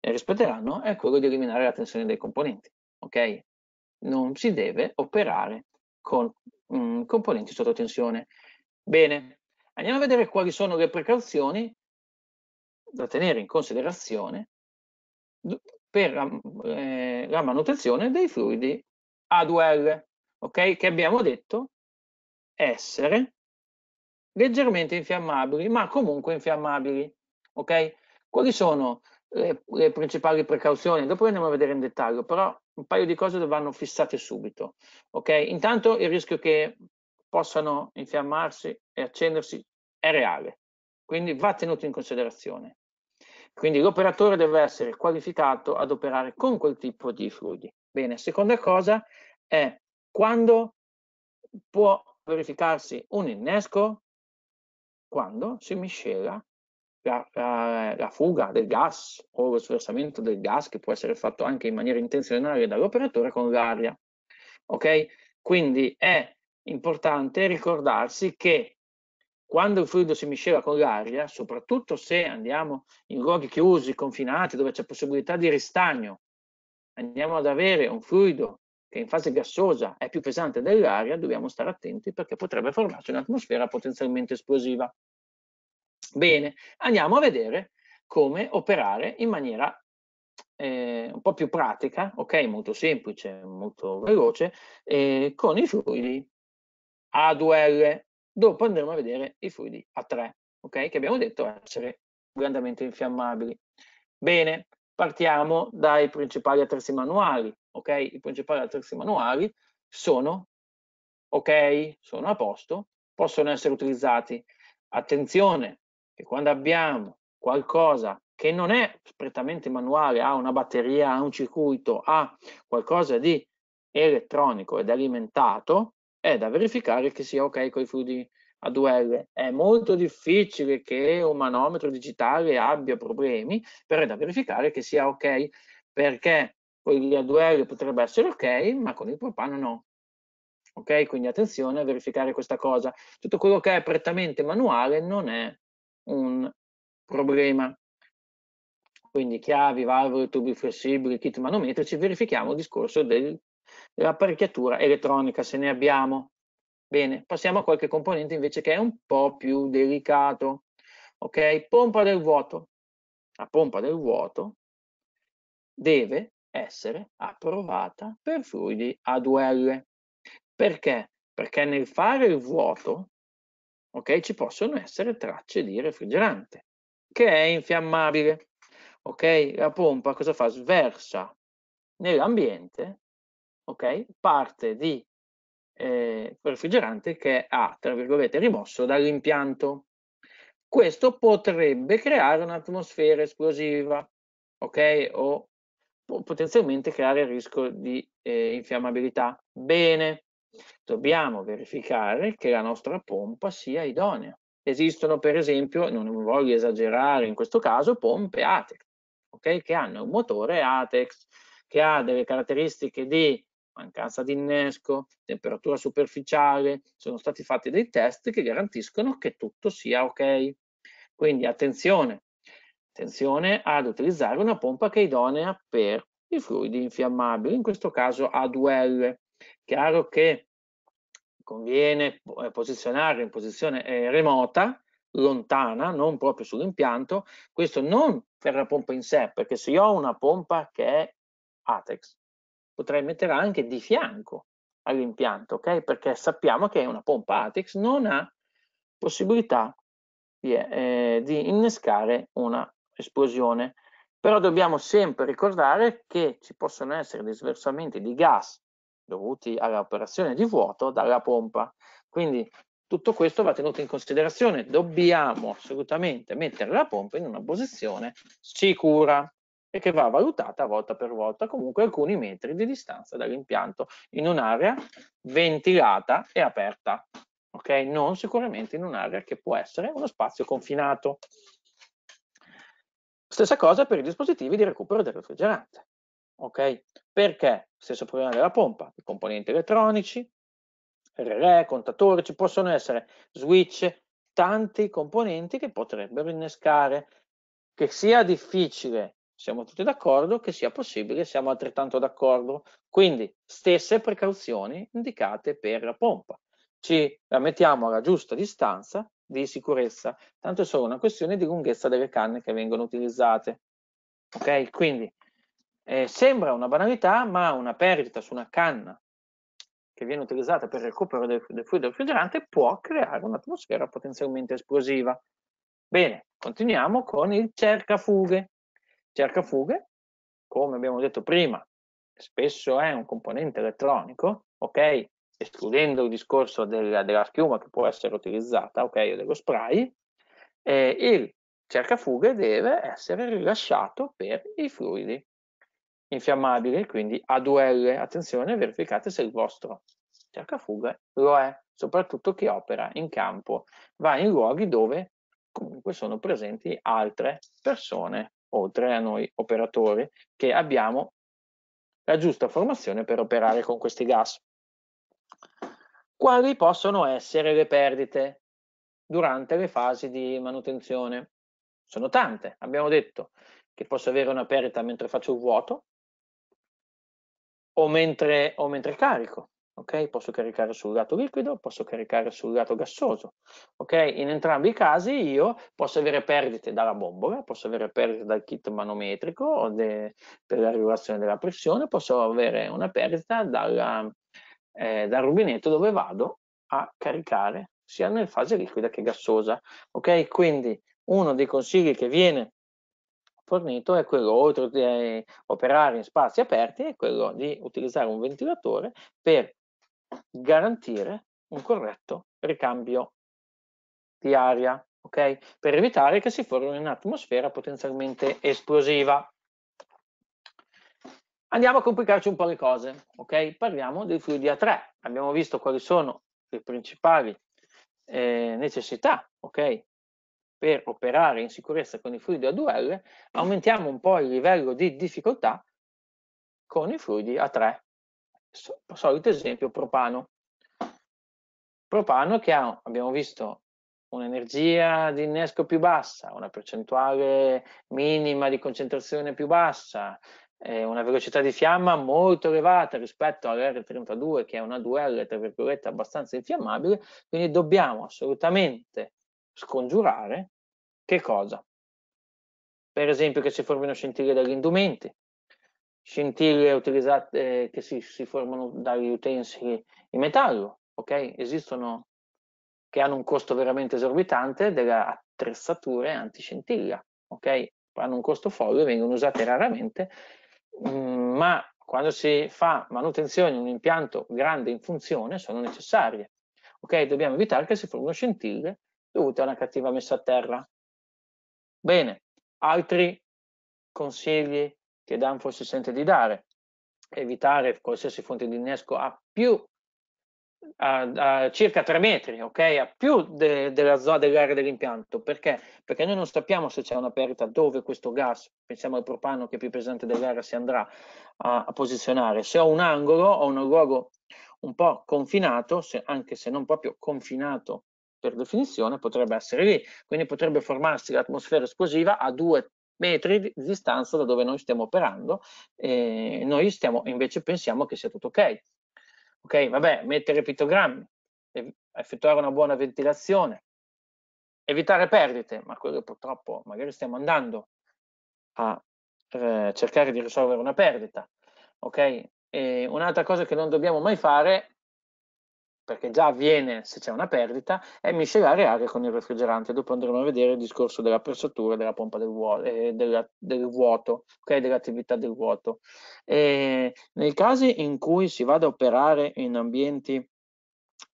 rispetteranno è quello di eliminare la tensione dei componenti. Ok? Non si deve operare con mh, mm, componenti sotto tensione. Bene, andiamo a vedere quali sono le precauzioni da tenere in considerazione per la, eh, la manutenzione dei fluidi A2L, ok? Che abbiamo detto essere leggermente infiammabili, ma comunque infiammabili. Ok? Quali sono le, eh, le, principali precauzioni? Dopo andiamo a vedere in dettaglio, però un paio di cose vanno fissate subito. Ok? Intanto il rischio che possano infiammarsi e accendersi è reale, quindi va tenuto in considerazione. Quindi l'operatore deve essere qualificato ad operare con quel tipo di fluidi. Bene, seconda cosa è quando può verificarsi un innesco quando si miscela la, la, la, fuga del gas o lo sversamento del gas che può essere fatto anche in maniera intenzionale dall'operatore con l'aria. Ok? Quindi è importante ricordarsi che quando il fluido si miscela con l'aria, soprattutto se andiamo in luoghi chiusi, confinati, dove c'è possibilità di ristagno, andiamo ad avere un fluido che in fase gassosa è più pesante dell'aria, dobbiamo stare attenti perché potrebbe formarsi un'atmosfera potenzialmente esplosiva. Bene, andiamo a vedere come operare in maniera eh, un po' più pratica, ok, molto semplice, molto veloce, eh, con i fluidi A2L. Dopo andremo a vedere i fluidi A3, ok, che abbiamo detto essere grandemente infiammabili. Bene, Partiamo dai principali attrezzi manuali, ok? I principali attrezzi manuali sono ok, sono a posto, possono essere utilizzati. Attenzione che quando abbiamo qualcosa che non è prettamente manuale, ha una batteria, ha un circuito, ha qualcosa di elettronico ed alimentato, è da verificare che sia ok con i fluidi a duelle. È molto difficile che un manometro digitale abbia problemi, però è da verificare che sia ok, perché con gli A2L potrebbe essere ok, ma con il propano no. Ok, quindi attenzione a verificare questa cosa. Tutto quello che è prettamente manuale non è un problema. Quindi chiavi, valvole, tubi flessibili, kit manometrici, verifichiamo il discorso del, dell'apparecchiatura elettronica se ne abbiamo. Bene, passiamo a qualche componente invece che è un po' più delicato. Ok, pompa del vuoto. La pompa del vuoto deve essere approvata per fluidi a duelle. Perché? Perché nel fare il vuoto, ok, ci possono essere tracce di refrigerante che è infiammabile. Ok, la pompa cosa fa? Sversa nell'ambiente, ok, parte di eh, refrigerante che ha, tra virgolette, rimosso dall'impianto. Questo potrebbe creare un'atmosfera esplosiva, ok? O potenzialmente creare il rischio di eh, infiammabilità. Bene, dobbiamo verificare che la nostra pompa sia idonea. Esistono per esempio, non voglio esagerare in questo caso, pompe ATEX, okay? che hanno un motore ATEX che ha delle caratteristiche di mancanza di innesco, temperatura superficiale, sono stati fatti dei test che garantiscono che tutto sia ok. Quindi attenzione, attenzione ad utilizzare una pompa che è idonea per i fluidi infiammabili, in questo caso A2L. Chiaro che conviene eh, posizionare in posizione eh, remota, lontana, non proprio sull'impianto, questo non per la pompa in sé, perché se io ho una pompa che è ATEX, potrei metterla anche di fianco all'impianto, ok? Perché sappiamo che una pompa ATEX non ha possibilità di, eh, di innescare una esplosione. Però dobbiamo sempre ricordare che ci possono essere dei sversamenti di gas dovuti all'operazione di vuoto dalla pompa. Quindi tutto questo va tenuto in considerazione. Dobbiamo assolutamente mettere la pompa in una posizione sicura e che va valutata volta per volta comunque alcuni metri di distanza dall'impianto in un'area ventilata e aperta, ok? Non sicuramente in un'area che può essere uno spazio confinato. Stessa cosa per i dispositivi di recupero del refrigerante, ok? Perché stesso problema della pompa, i componenti elettronici, relè, contatori, ci possono essere switch, tanti componenti che potrebbero innescare che sia difficile siamo tutti d'accordo che sia possibile, siamo altrettanto d'accordo. Quindi stesse precauzioni indicate per la pompa. Ci la mettiamo alla giusta distanza di sicurezza, tanto è solo una questione di lunghezza delle canne che vengono utilizzate. Ok? Quindi eh, sembra una banalità, ma una perdita su una canna che viene utilizzata per il recupero del, del fluido refrigerante può creare un'atmosfera potenzialmente esplosiva. Bene, continuiamo con il cercafughe cerca fughe, come abbiamo detto prima, spesso è un componente elettronico, ok? Escludendo il discorso del, della schiuma che può essere utilizzata, ok, o dello spray, eh, il cercafughe deve essere rilasciato per i fluidi infiammabili, quindi A2L. Attenzione, verificate se il vostro cercafughe lo è, soprattutto chi opera in campo, va in luoghi dove comunque sono presenti altre persone oltre a noi operatori, che abbiamo la giusta formazione per operare con questi gas. Quali possono essere le perdite durante le fasi di manutenzione? Sono tante, abbiamo detto che posso avere una perdita mentre faccio il vuoto o mentre, o mentre carico, Okay? Posso caricare sul lato liquido, posso caricare sul lato gassoso. Okay? In entrambi i casi io posso avere perdite dalla bombola, posso avere perdite dal kit manometrico de, per la regolazione della pressione, posso avere una perdita dalla, eh, dal rubinetto dove vado a caricare sia nella fase liquida che gassosa. Okay? Quindi uno dei consigli che viene fornito è quello, oltre a eh, operare in spazi aperti, è quello di utilizzare un ventilatore per garantire un corretto ricambio di aria, okay? per evitare che si formi un'atmosfera potenzialmente esplosiva. Andiamo a complicarci un po' le cose, okay? Parliamo dei fluidi A3, abbiamo visto quali sono le principali eh, necessità, okay? Per operare in sicurezza con i fluidi A2L, aumentiamo un po' il livello di difficoltà con i fluidi A3, solito esempio propano. Propano che ha, abbiamo visto, un'energia di innesco più bassa, una percentuale minima di concentrazione più bassa, eh, una velocità di fiamma molto elevata rispetto all'R32 che è una 2L tra virgolette abbastanza infiammabile, quindi dobbiamo assolutamente scongiurare che cosa? Per esempio che si formino scintille dagli indumenti, scintille utilizzate eh, che si, si, formano dagli utensili in metallo, ok? Esistono che hanno un costo veramente esorbitante delle attrezzature antiscintilla, ok? Hanno un costo folle, vengono usate raramente, mh, mm, ma quando si fa manutenzione in un impianto grande in funzione sono necessarie. Ok, dobbiamo evitare che si formino scintille dovute a una cattiva messa a terra. Bene, altri consigli che Danfo si sente di dare, evitare qualsiasi fonte di innesco a più a, a circa 3 metri, ok? A più de, della zona dell'area dell'impianto. Perché? Perché noi non sappiamo se c'è una perdita dove questo gas, pensiamo al propano che è più presente dell'area, si andrà a, a posizionare. Se ho un angolo, ho un luogo un po' confinato, se, anche se non proprio confinato per definizione, potrebbe essere lì. Quindi potrebbe formarsi l'atmosfera esplosiva a 2 metri di distanza da dove noi stiamo operando, e eh, noi stiamo, invece pensiamo che sia tutto ok. Ok, vabbè, mettere pittogrammi, eh, effettuare una buona ventilazione, evitare perdite, ma quello purtroppo magari stiamo andando a eh, cercare di risolvere una perdita. Ok, e un'altra cosa che non dobbiamo mai fare perché già avviene se c'è una perdita, è miscelare aria con il refrigerante. Dopo andremo a vedere il discorso della pressatura della pompa del, vuoto, eh, della, del vuoto okay? dell'attività del vuoto. E nei casi in cui si vada a operare in ambienti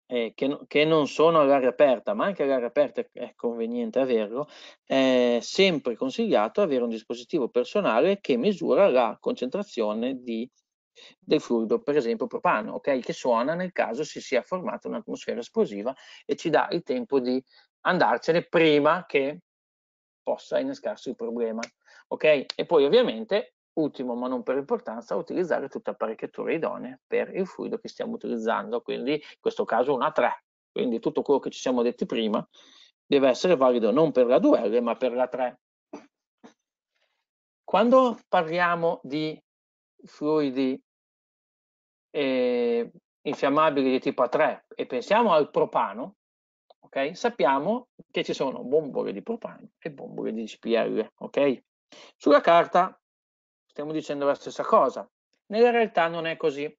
eh, che, che, non sono all'aria aperta, ma anche all'aria aperta è conveniente averlo, è sempre consigliato avere un dispositivo personale che misura la concentrazione di del fluido, per esempio propano, okay? che suona nel caso si sia formata un'atmosfera esplosiva e ci dà il tempo di andarcene prima che possa innescarsi il problema. Okay? E poi ovviamente, ultimo ma non per importanza, utilizzare tutte apparecchiature idonee per il fluido che stiamo utilizzando, quindi in questo caso una 3. Quindi tutto quello che ci siamo detti prima deve essere valido non per la 2L ma per la 3. Quando parliamo di fluidi eh, infiammabili di tipo A3 e pensiamo al propano, okay, sappiamo che ci sono bombole di propano e bombole di GPL. Okay? Sulla carta stiamo dicendo la stessa cosa, nella realtà non è così.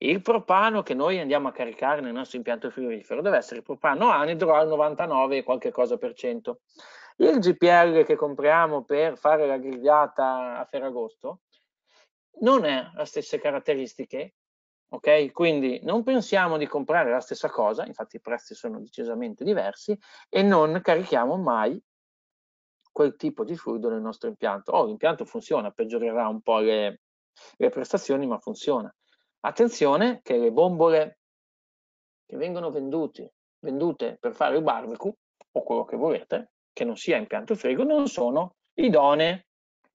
Il propano che noi andiamo a caricare nel nostro impianto frigorifero deve essere propano anidro al 99 e qualche cosa per cento. Il GPL che compriamo per fare la grigliata a Ferragosto non ha le stesse caratteristiche Ok? Quindi non pensiamo di comprare la stessa cosa, infatti i prezzi sono decisamente diversi, e non carichiamo mai quel tipo di fluido nel nostro impianto. Oh, l'impianto funziona, peggiorerà un po' le, le prestazioni, ma funziona. Attenzione che le bombole che vengono vendute, vendute per fare il barbecue o quello che volete, che non sia impianto frigo, non sono idonee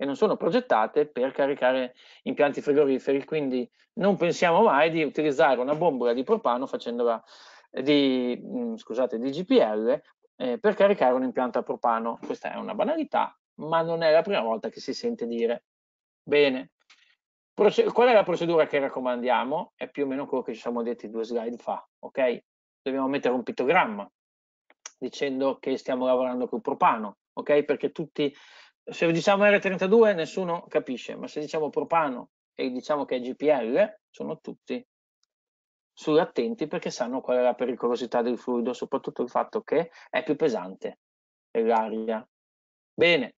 e non sono progettate per caricare impianti frigoriferi, quindi non pensiamo mai di utilizzare una bombola di propano facendola eh, di, mm, scusate, di GPL eh, per caricare un impianto a propano. Questa è una banalità, ma non è la prima volta che si sente dire. Bene, Proce qual è la procedura che raccomandiamo? È più o meno quello che ci siamo detti due slide fa, ok? Dobbiamo mettere un pittogramma dicendo che stiamo lavorando col propano, ok? Perché tutti se diciamo R32 nessuno capisce, ma se diciamo propano e diciamo che è GPL, sono tutti sull'attenti perché sanno qual è la pericolosità del fluido, soprattutto il fatto che è più pesante dell'aria. Bene,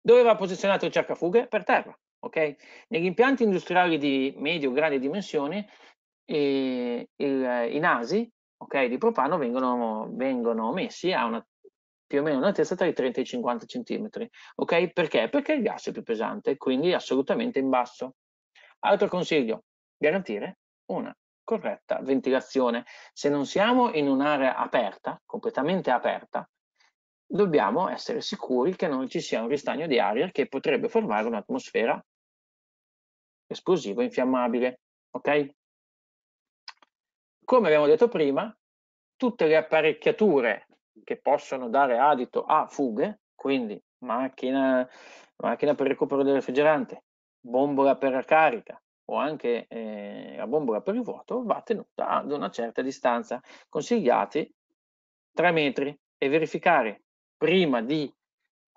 dove va posizionato il cercafughe? Per terra, ok? Negli impianti industriali di medio grandi dimensioni, eh, il, i nasi okay, di propano vengono, vengono messi a una più o meno una testa tra i 30 e i 50 cm. Ok? Perché? Perché il gas è più pesante, quindi assolutamente in basso. Altro consiglio, garantire una corretta ventilazione. Se non siamo in un'area aperta, completamente aperta, dobbiamo essere sicuri che non ci sia un ristagno di aria che potrebbe formare un'atmosfera esplosiva infiammabile. Ok? Come abbiamo detto prima, tutte le apparecchiature che possono dare adito a fughe, quindi macchina, macchina per recupero del refrigerante, bombola per la carica o anche eh, la bombola per il vuoto, va tenuta ad una certa distanza, consigliati 3 metri e verificare prima di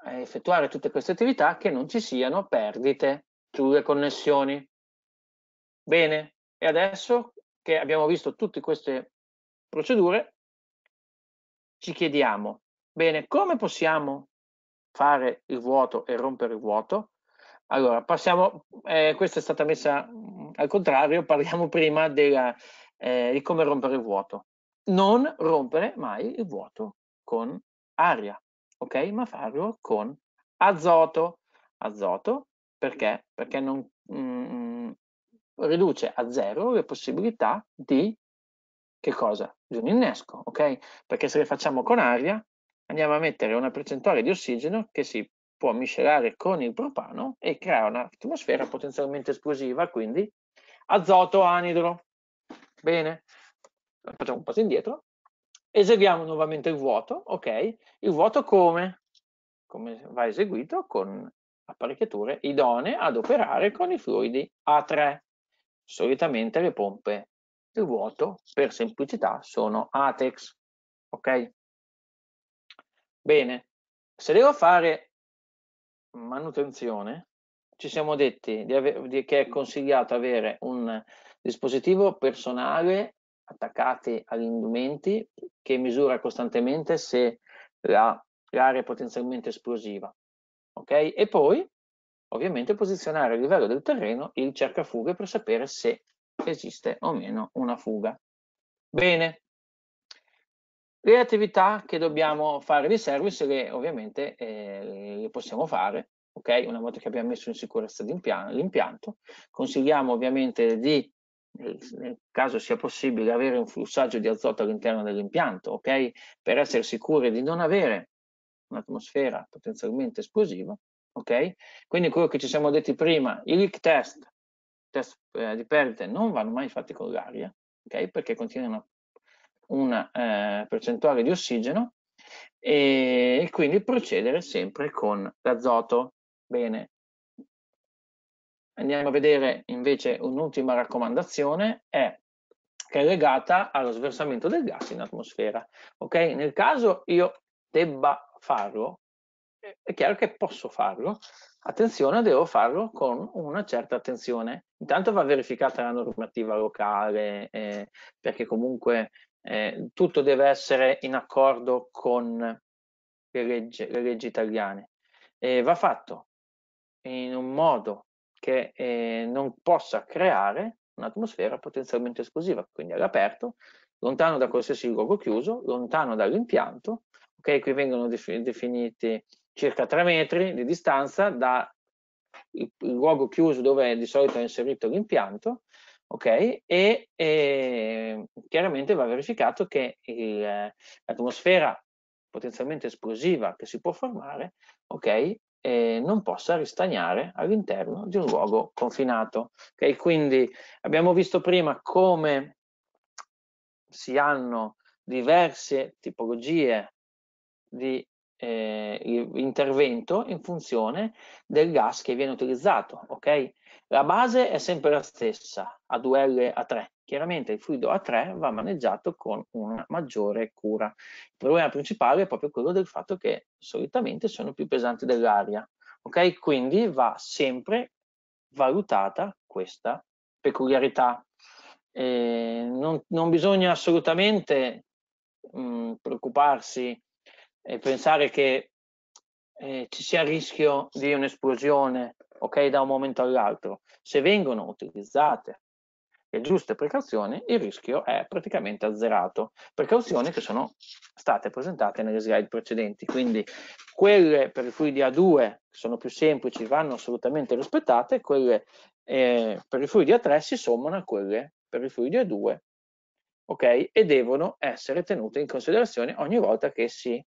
eh, effettuare tutte queste attività che non ci siano perdite sulle connessioni. Bene, e adesso che abbiamo visto tutte queste procedure, ci chiediamo, bene, come possiamo fare il vuoto e rompere il vuoto? Allora, passiamo, eh, questa è stata messa mm, al contrario, parliamo [laughs] prima della, eh, di come rompere il vuoto. Non rompere mai il vuoto con aria, ok? Ma farlo con azoto. Azoto perché? Perché non, mm, mm riduce a zero le possibilità di che cosa? Di un innesco, ok? Perché se le facciamo con aria, andiamo a mettere una percentuale di ossigeno che si può miscelare con il propano e crea un'atmosfera potenzialmente esplosiva, quindi azoto anidro. Bene, facciamo un passo indietro, eseguiamo nuovamente il vuoto, ok? Il vuoto come? Come va eseguito? Con apparecchiature idonee ad operare con i fluidi A3, solitamente le pompe il vuoto per semplicità sono ATEX, ok? Bene, se devo fare manutenzione, ci siamo detti di di, che è consigliato avere un dispositivo personale attaccati agli indumenti che misura costantemente se l'area la, è potenzialmente esplosiva. Ok? E poi, ovviamente, posizionare a livello del terreno il cercafughe per sapere se esiste o meno una fuga. Bene, le attività che dobbiamo fare di service le, ovviamente eh, le possiamo fare, ok? Una volta che abbiamo messo in sicurezza l'impianto, consigliamo ovviamente di nel caso sia possibile avere un flussaggio di azoto all'interno dell'impianto, ok? Per essere sicuri di non avere un'atmosfera potenzialmente esplosiva, ok? Quindi quello che ci siamo detti prima, i leak test test eh, di perdite non vanno mai fatti con l'aria, okay? perché contiene una, una eh, percentuale di ossigeno e quindi procedere sempre con l'azoto. Bene. Andiamo a vedere invece un'ultima raccomandazione è che è legata allo sversamento del gas in atmosfera. Ok? Nel caso io debba farlo, è chiaro che posso farlo, Attenzione, devo farlo con una certa attenzione. Intanto va verificata la normativa locale, eh, perché comunque eh, tutto deve essere in accordo con le leggi, le leggi italiane. Eh, va fatto in un modo che eh, non possa creare un'atmosfera potenzialmente esclusiva, quindi all'aperto, lontano da qualsiasi luogo chiuso, lontano dall'impianto, ok? Qui vengono definiti circa 3 metri di distanza dal luogo chiuso dove di solito è inserito l'impianto, ok? E, e, chiaramente va verificato che l'atmosfera potenzialmente esplosiva che si può formare, ok? E non possa ristagnare all'interno di un luogo confinato. Okay? Quindi abbiamo visto prima come si hanno diverse tipologie di eh, intervento in funzione del gas che viene utilizzato, ok? La base è sempre la stessa, A2L A3. Chiaramente il fluido A3 va maneggiato con una maggiore cura. Il problema principale è proprio quello del fatto che solitamente sono più pesanti dell'aria, ok? Quindi va sempre valutata questa peculiarità. Eh, non, non, bisogna assolutamente mh, preoccuparsi e pensare che eh, ci sia rischio di un'esplosione okay, da un momento all'altro, se vengono utilizzate le giuste precauzioni, il rischio è praticamente azzerato. Precauzioni che sono state presentate nelle slide precedenti, quindi quelle per i fluidi A2 sono più semplici vanno assolutamente rispettate, quelle eh, per i fluidi A3 si sommano a quelle per i fluidi A2, ok? E devono essere tenute in considerazione ogni volta che si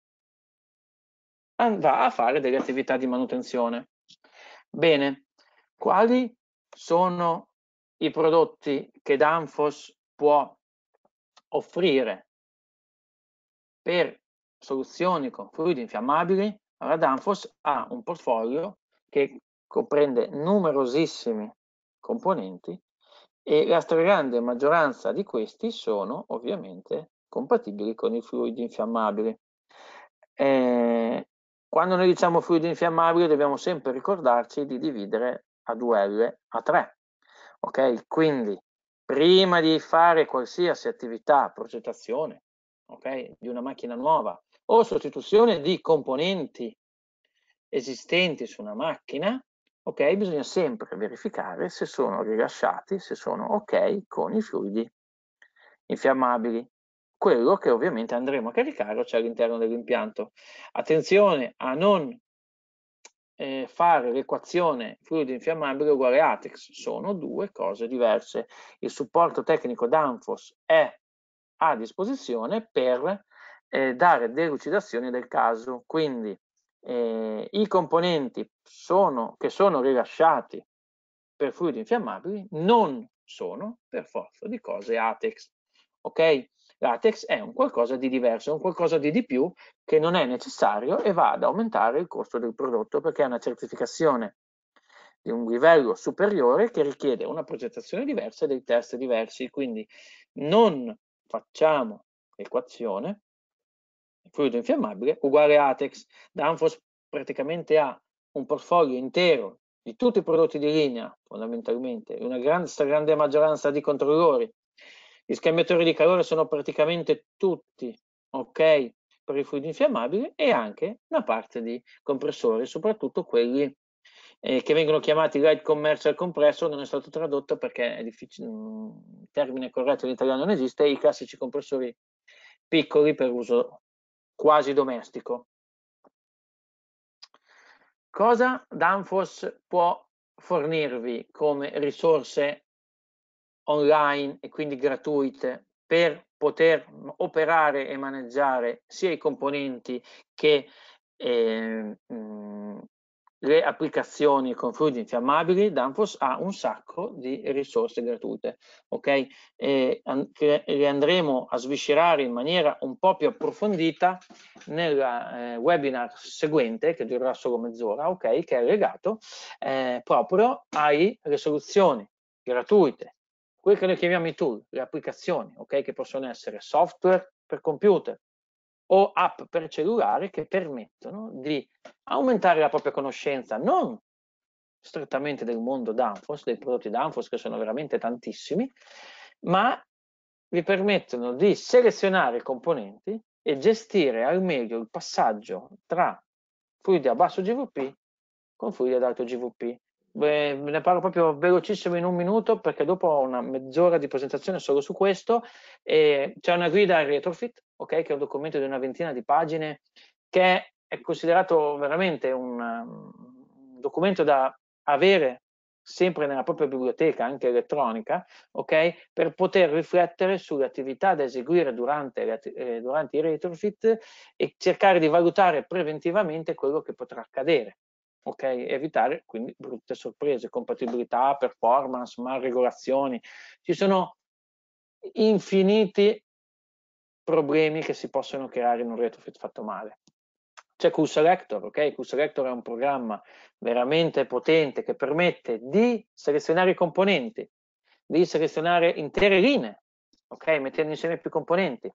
va a fare delle attività di manutenzione. Bene, quali sono i prodotti che Danfoss può offrire per soluzioni con fluidi infiammabili? Allora Danfoss ha un portfolio che comprende numerosissimi componenti e la stragrande maggioranza di questi sono ovviamente compatibili con i fluidi infiammabili. Eh, quando noi diciamo fluido infiammabile dobbiamo sempre ricordarci di dividere a 2L a 3. Ok? Quindi prima di fare qualsiasi attività, progettazione, ok? Di una macchina nuova o sostituzione di componenti esistenti su una macchina, ok? Bisogna sempre verificare se sono rilasciati, se sono ok con i fluidi infiammabili quello che ovviamente andremo a caricarci cioè all'interno dell'impianto. Attenzione a non eh, fare l'equazione fluido infiammabile uguale ATEX, sono due cose diverse. Il supporto tecnico d'Anfos è a disposizione per eh, dare delucidazioni del caso, quindi eh, i componenti sono, che sono rilasciati per fluidi infiammabili non sono per forza di cose ATEX. Ok? Latex è un qualcosa di diverso, è un qualcosa di di più che non è necessario e va ad aumentare il costo del prodotto perché è una certificazione di un livello superiore che richiede una progettazione diversa e dei test diversi. Quindi non facciamo l'equazione fluido infiammabile uguale ATEX. Danfoss praticamente ha un portfolio intero di tutti i prodotti di linea, fondamentalmente, una grande, grande maggioranza di controllori gli scambiatori di calore sono praticamente tutti ok per i fluidi infiammabili e anche una parte di compressori, soprattutto quelli eh, che vengono chiamati light commercial compressor, non è stato tradotto perché è difficile, mm, il termine corretto in italiano non esiste, i classici compressori piccoli per uso quasi domestico. Cosa Danfoss può fornirvi come risorse online e quindi gratuite per poter operare e maneggiare sia i componenti che eh, mh, mm, le applicazioni con fluidi infiammabili, Danfoss ha un sacco di risorse gratuite. Ok? E le andremo a sviscerare in maniera un po' più approfondita nel eh, webinar seguente, che durerà solo mezz'ora, ok? Che è legato eh, proprio alle soluzioni gratuite quelle che noi chiamiamo i tool, le applicazioni, okay, che possono essere software per computer o app per cellulare che permettono di aumentare la propria conoscenza, non strettamente del mondo Danfoss, dei prodotti Danfoss che sono veramente tantissimi, ma vi permettono di selezionare i componenti e gestire al meglio il passaggio tra fluidi a basso GVP con fluidi ad alto GVP eh, ne parlo proprio velocissimo in un minuto perché dopo ho una mezz'ora di presentazione solo su questo. Eh, c'è una guida al Retrofit, okay, che è un documento di una ventina di pagine che è considerato veramente un, un documento da avere sempre nella propria biblioteca, anche elettronica, okay, per poter riflettere sulle attività da eseguire durante, eh, durante i retrofit e cercare di valutare preventivamente quello che potrà accadere ok? Evitare quindi brutte sorprese, compatibilità, performance, regolazioni. Ci sono infiniti problemi che si possono creare in un retrofit fatto male. C'è QSelector, ok? QSelector è un programma veramente potente che permette di selezionare i componenti, di selezionare intere linee, ok? Mettendo insieme più componenti.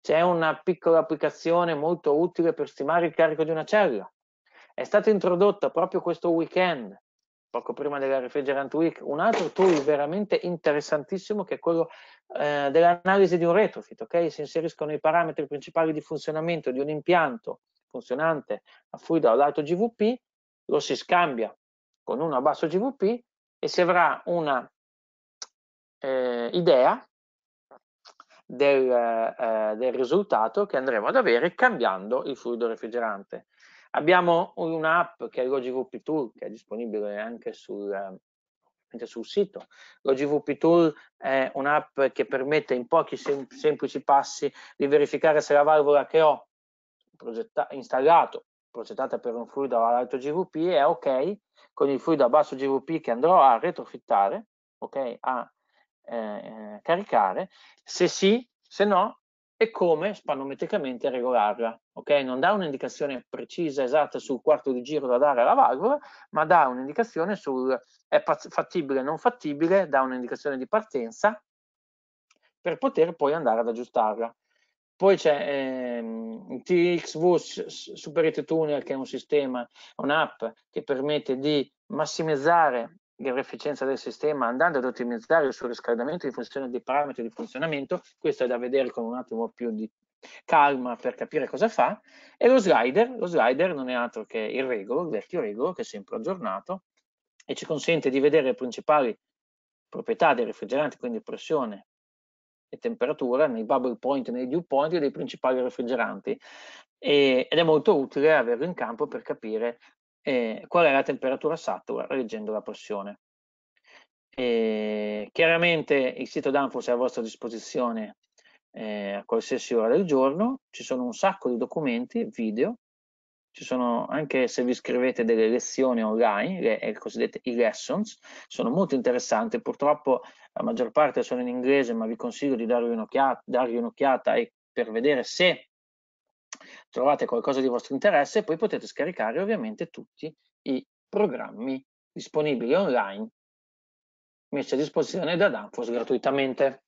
C'è una piccola applicazione molto utile per stimare il carico di una cella, è stato introdotto proprio questo weekend, poco prima della Refrigerant Week, un altro tool veramente interessantissimo che è quello eh, dell'analisi di un retrofit. Okay? Si inseriscono i parametri principali di funzionamento di un impianto funzionante a fluido ad alto GVP, lo si scambia con uno a basso GVP e si avrà una eh, idea del, eh, del, risultato che andremo ad avere cambiando il fluido refrigerante. Abbiamo un'app che è GoGVP Tool, che è disponibile anche sul, ehm, anche sul sito. GoGVP Tool è un'app che permette in pochi sem semplici passi di verificare se la valvola che ho installato, progettata per un fluido ad alto GVP, è ok con il fluido a basso GVP che andrò a retrofittare, ok, a eh, eh caricare. Se sì, se no, e come spannometricamente regolarla. Okay? Non dà un'indicazione precisa, esatta sul quarto di giro da dare alla valvola, ma dà un'indicazione sul è fattibile o non fattibile, dà un'indicazione di partenza per poter poi andare ad aggiustarla. Poi c'è ehm, TXV Superite Tunnel, che è un sistema, un'app che permette di massimizzare di efficienza del sistema andando ad ottimizzare il suo riscaldamento in funzione dei parametri di funzionamento, questo è da vedere con un attimo più di calma per capire cosa fa, e lo slider, lo slider non è altro che il regolo, il vecchio regolo che è sempre aggiornato e ci consente di vedere le principali proprietà dei refrigeranti, quindi pressione e temperatura, nei bubble point e nei dew point dei principali refrigeranti e, ed è molto utile averlo in campo per capire eh, qual è la temperatura satura leggendo la pressione. E chiaramente il sito Danfoss è a vostra disposizione eh, a qualsiasi ora del giorno, ci sono un sacco di documenti, video, ci sono anche se vi scrivete delle lezioni online, le, eh, le cosiddette e-lessons, sono molto interessanti, purtroppo la maggior parte sono in inglese, ma vi consiglio di darvi un'occhiata, un e per vedere se trovate qualcosa di vostro interesse e poi potete scaricare ovviamente tutti i programmi disponibili online messi a disposizione da Danfoss gratuitamente.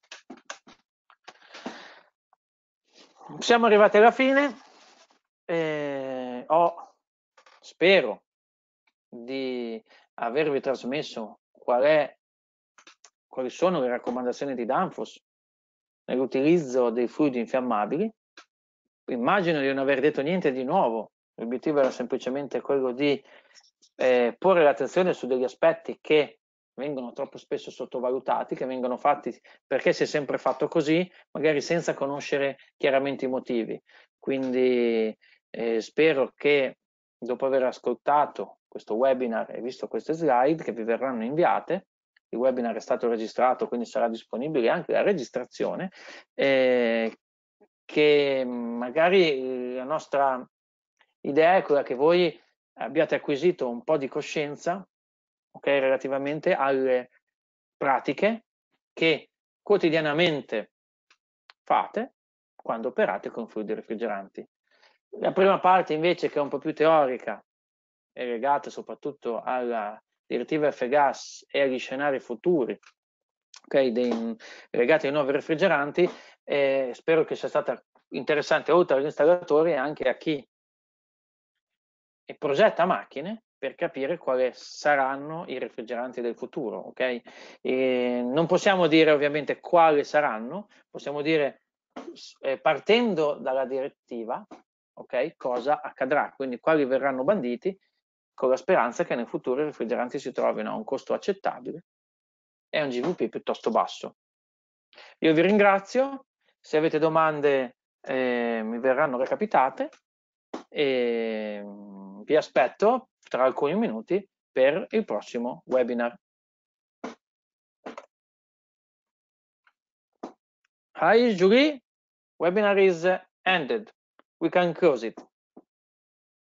Siamo arrivati alla fine, eh, ho, spero di avervi trasmesso qual è, quali sono le raccomandazioni di Danfoss nell'utilizzo dei fluidi infiammabili immagino di non aver detto niente di nuovo, l'obiettivo era semplicemente quello di eh, porre l'attenzione su degli aspetti che vengono troppo spesso sottovalutati, che vengono fatti perché si è sempre fatto così, magari senza conoscere chiaramente i motivi. Quindi eh, spero che dopo aver ascoltato questo webinar e visto queste slide che vi verranno inviate, il webinar è stato registrato, quindi sarà disponibile anche la registrazione, eh, che mm, magari eh, la nostra idea è quella che voi abbiate acquisito un po' di coscienza okay, relativamente alle pratiche che quotidianamente fate quando operate con fluidi refrigeranti. La prima parte invece che è un po' più teorica è legata soprattutto alla direttiva F-Gas e agli scenari futuri okay, dei, legati ai nuovi refrigeranti, eh, spero che sia stata interessante oltre agli installatori anche a chi progetta macchine per capire quali saranno i refrigeranti del futuro. Okay? E non possiamo dire ovviamente quali saranno, possiamo dire eh, partendo dalla direttiva okay, cosa accadrà, quindi quali verranno banditi con la speranza che nel futuro i refrigeranti si trovino a un costo accettabile e un GVP piuttosto basso. Io vi ringrazio, se avete domande eh, mi verranno recapitate e mm, vi aspetto tra alcuni minuti per il prossimo webinar. Hi, Julie, Webinar is ended. We can close it.